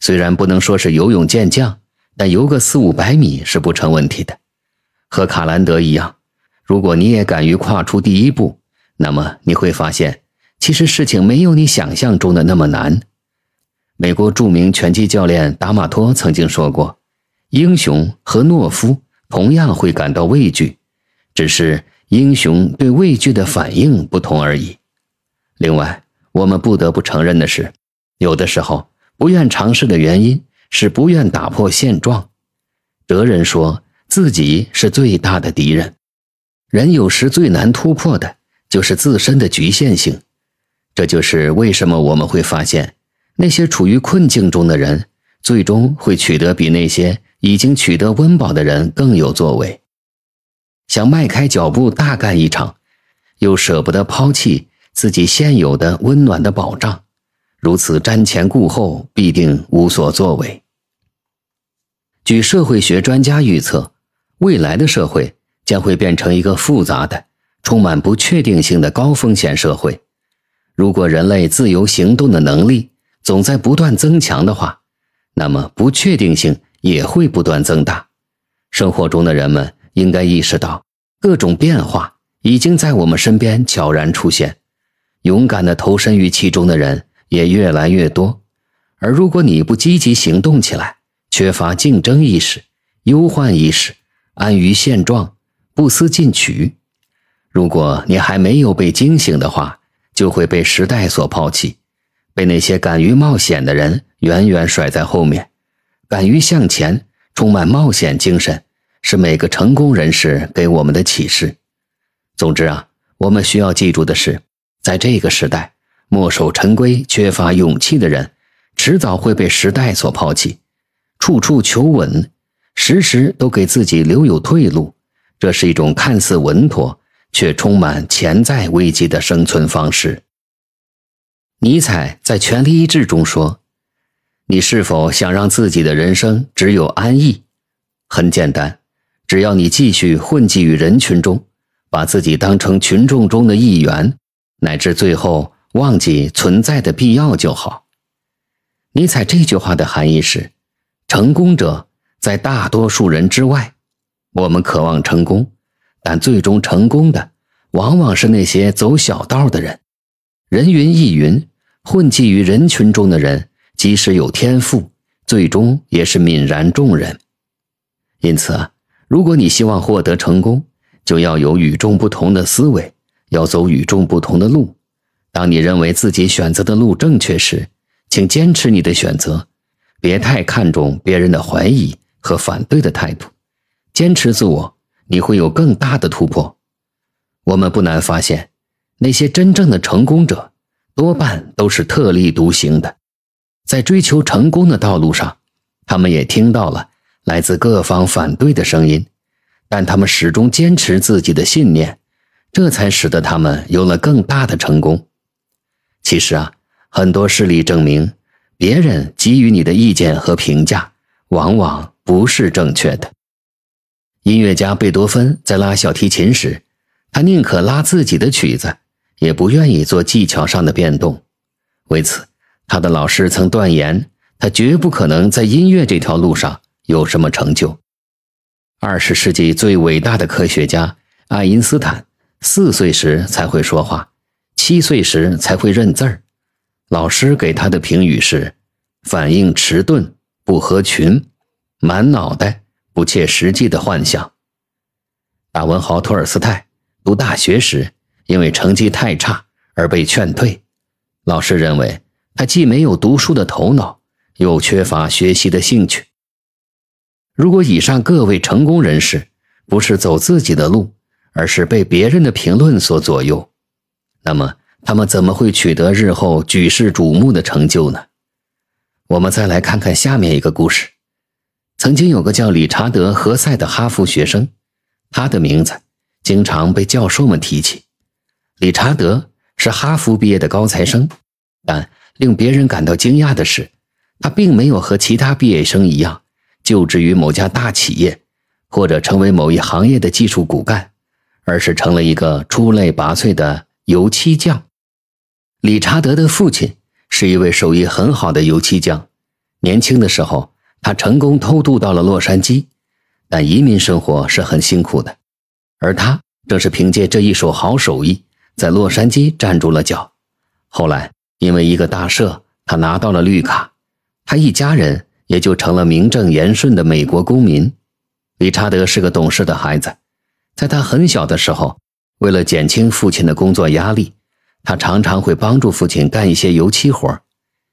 S1: 虽然不能说是游泳健将。但游个四五百米是不成问题的，和卡兰德一样，如果你也敢于跨出第一步，那么你会发现，其实事情没有你想象中的那么难。美国著名拳击教练达马托曾经说过：“英雄和懦夫同样会感到畏惧，只是英雄对畏惧的反应不同而已。”另外，我们不得不承认的是，有的时候不愿尝试的原因。是不愿打破现状。哲人说自己是最大的敌人。人有时最难突破的就是自身的局限性。这就是为什么我们会发现，那些处于困境中的人，最终会取得比那些已经取得温饱的人更有作为。想迈开脚步大干一场，又舍不得抛弃自己现有的温暖的保障，如此瞻前顾后，必定无所作为。据社会学专家预测，未来的社会将会变成一个复杂的、充满不确定性的高风险社会。如果人类自由行动的能力总在不断增强的话，那么不确定性也会不断增大。生活中的人们应该意识到，各种变化已经在我们身边悄然出现，勇敢地投身于其中的人也越来越多。而如果你不积极行动起来，缺乏竞争意识、忧患意识，安于现状，不思进取。如果你还没有被惊醒的话，就会被时代所抛弃，被那些敢于冒险的人远远甩在后面。敢于向前，充满冒险精神，是每个成功人士给我们的启示。总之啊，我们需要记住的是，在这个时代，墨守成规、缺乏勇气的人，迟早会被时代所抛弃。处处求稳，时时都给自己留有退路，这是一种看似稳妥却充满潜在危机的生存方式。尼采在《权力意志》中说：“你是否想让自己的人生只有安逸？很简单，只要你继续混迹于人群中，把自己当成群众中的一员，乃至最后忘记存在的必要就好。”尼采这句话的含义是。成功者在大多数人之外。我们渴望成功，但最终成功的往往是那些走小道的人。人云亦云、混迹于人群中的人，即使有天赋，最终也是泯然众人。因此，如果你希望获得成功，就要有与众不同的思维，要走与众不同的路。当你认为自己选择的路正确时，请坚持你的选择。别太看重别人的怀疑和反对的态度，坚持自我，你会有更大的突破。我们不难发现，那些真正的成功者多半都是特立独行的，在追求成功的道路上，他们也听到了来自各方反对的声音，但他们始终坚持自己的信念，这才使得他们有了更大的成功。其实啊，很多事例证明。别人给予你的意见和评价，往往不是正确的。音乐家贝多芬在拉小提琴时，他宁可拉自己的曲子，也不愿意做技巧上的变动。为此，他的老师曾断言，他绝不可能在音乐这条路上有什么成就。二十世纪最伟大的科学家爱因斯坦，四岁时才会说话，七岁时才会认字儿。老师给他的评语是：反应迟钝、不合群、满脑袋不切实际的幻想。大文豪托尔斯泰读大学时，因为成绩太差而被劝退，老师认为他既没有读书的头脑，又缺乏学习的兴趣。如果以上各位成功人士不是走自己的路，而是被别人的评论所左右，那么。他们怎么会取得日后举世瞩目的成就呢？我们再来看看下面一个故事。曾经有个叫理查德·何塞的哈佛学生，他的名字经常被教授们提起。理查德是哈佛毕业的高材生，但令别人感到惊讶的是，他并没有和其他毕业生一样就职于某家大企业，或者成为某一行业的技术骨干，而是成了一个出类拔萃的油漆匠。理查德的父亲是一位手艺很好的油漆匠。年轻的时候，他成功偷渡到了洛杉矶，但移民生活是很辛苦的。而他正是凭借这一手好手艺，在洛杉矶站住了脚。后来，因为一个大赦，他拿到了绿卡，他一家人也就成了名正言顺的美国公民。理查德是个懂事的孩子，在他很小的时候，为了减轻父亲的工作压力。他常常会帮助父亲干一些油漆活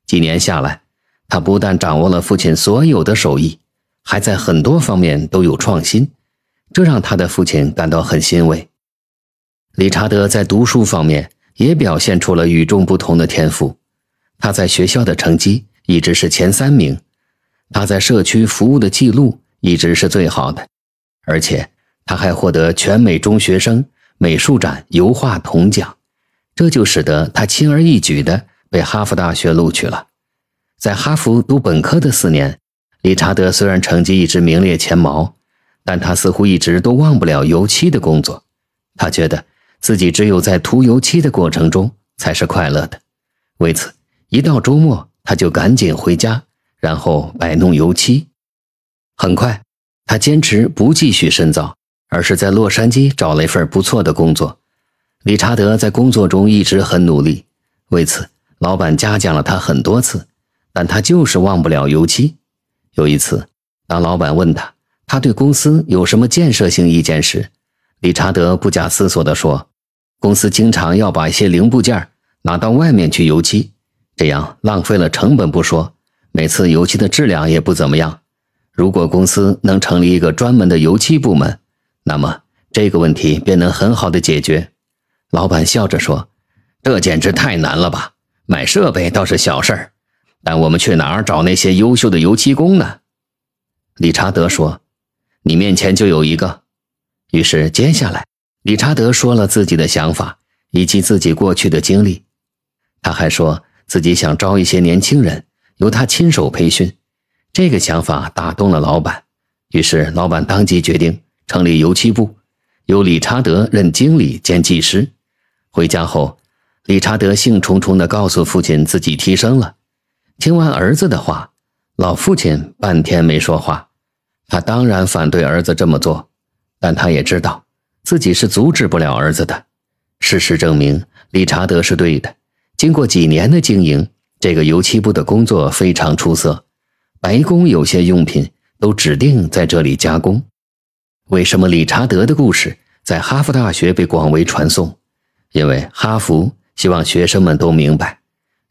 S1: 几年下来，他不但掌握了父亲所有的手艺，还在很多方面都有创新，这让他的父亲感到很欣慰。理查德在读书方面也表现出了与众不同的天赋，他在学校的成绩一直是前三名，他在社区服务的记录一直是最好的，而且他还获得全美中学生美术展油画铜奖。这就使得他轻而易举地被哈佛大学录取了。在哈佛读本科的四年，理查德虽然成绩一直名列前茅，但他似乎一直都忘不了油漆的工作。他觉得自己只有在涂油漆的过程中才是快乐的。为此，一到周末他就赶紧回家，然后摆弄油漆。很快，他坚持不继续深造，而是在洛杉矶找了一份不错的工作。理查德在工作中一直很努力，为此老板嘉奖了他很多次，但他就是忘不了油漆。有一次，当老板问他他对公司有什么建设性意见时，理查德不假思索地说：“公司经常要把一些零部件拿到外面去油漆，这样浪费了成本不说，每次油漆的质量也不怎么样。如果公司能成立一个专门的油漆部门，那么这个问题便能很好的解决。”老板笑着说：“这简直太难了吧！买设备倒是小事儿，但我们去哪儿找那些优秀的油漆工呢？”理查德说：“你面前就有一个。”于是接下来，理查德说了自己的想法以及自己过去的经历。他还说自己想招一些年轻人，由他亲手培训。这个想法打动了老板，于是老板当即决定成立油漆部，由理查德任经理兼技师。回家后，理查德兴冲冲地告诉父亲自己提升了。听完儿子的话，老父亲半天没说话。他当然反对儿子这么做，但他也知道自己是阻止不了儿子的。事实证明，理查德是对的。经过几年的经营，这个油漆部的工作非常出色，白宫有些用品都指定在这里加工。为什么理查德的故事在哈佛大学被广为传颂？因为哈佛希望学生们都明白，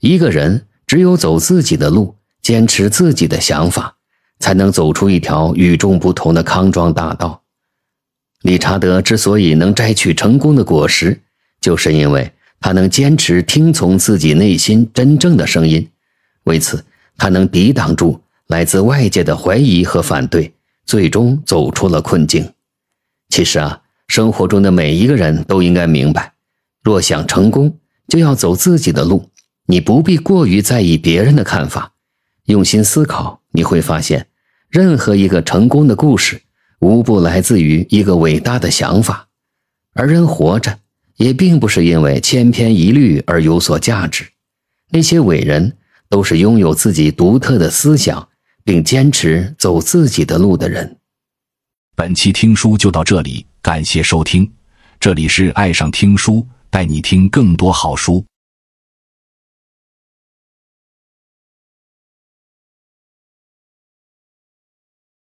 S1: 一个人只有走自己的路，坚持自己的想法，才能走出一条与众不同的康庄大道。理查德之所以能摘取成功的果实，就是因为他能坚持听从自己内心真正的声音。为此，他能抵挡住来自外界的怀疑和反对，最终走出了困境。其实啊，生活中的每一个人都应该明白。若想成功，就要走自己的路，你不必过于在意别人的看法。用心思考，你会发现，任何一个成功的故事，无不来自于一个伟大的想法。而人活着，也并不是因为千篇一律而有所价值。那些伟人，都是拥有自己独特的思想，并坚持走自己的路的人。本期听书就到这里，感谢收听，这里是爱上听书。带你听更多好书。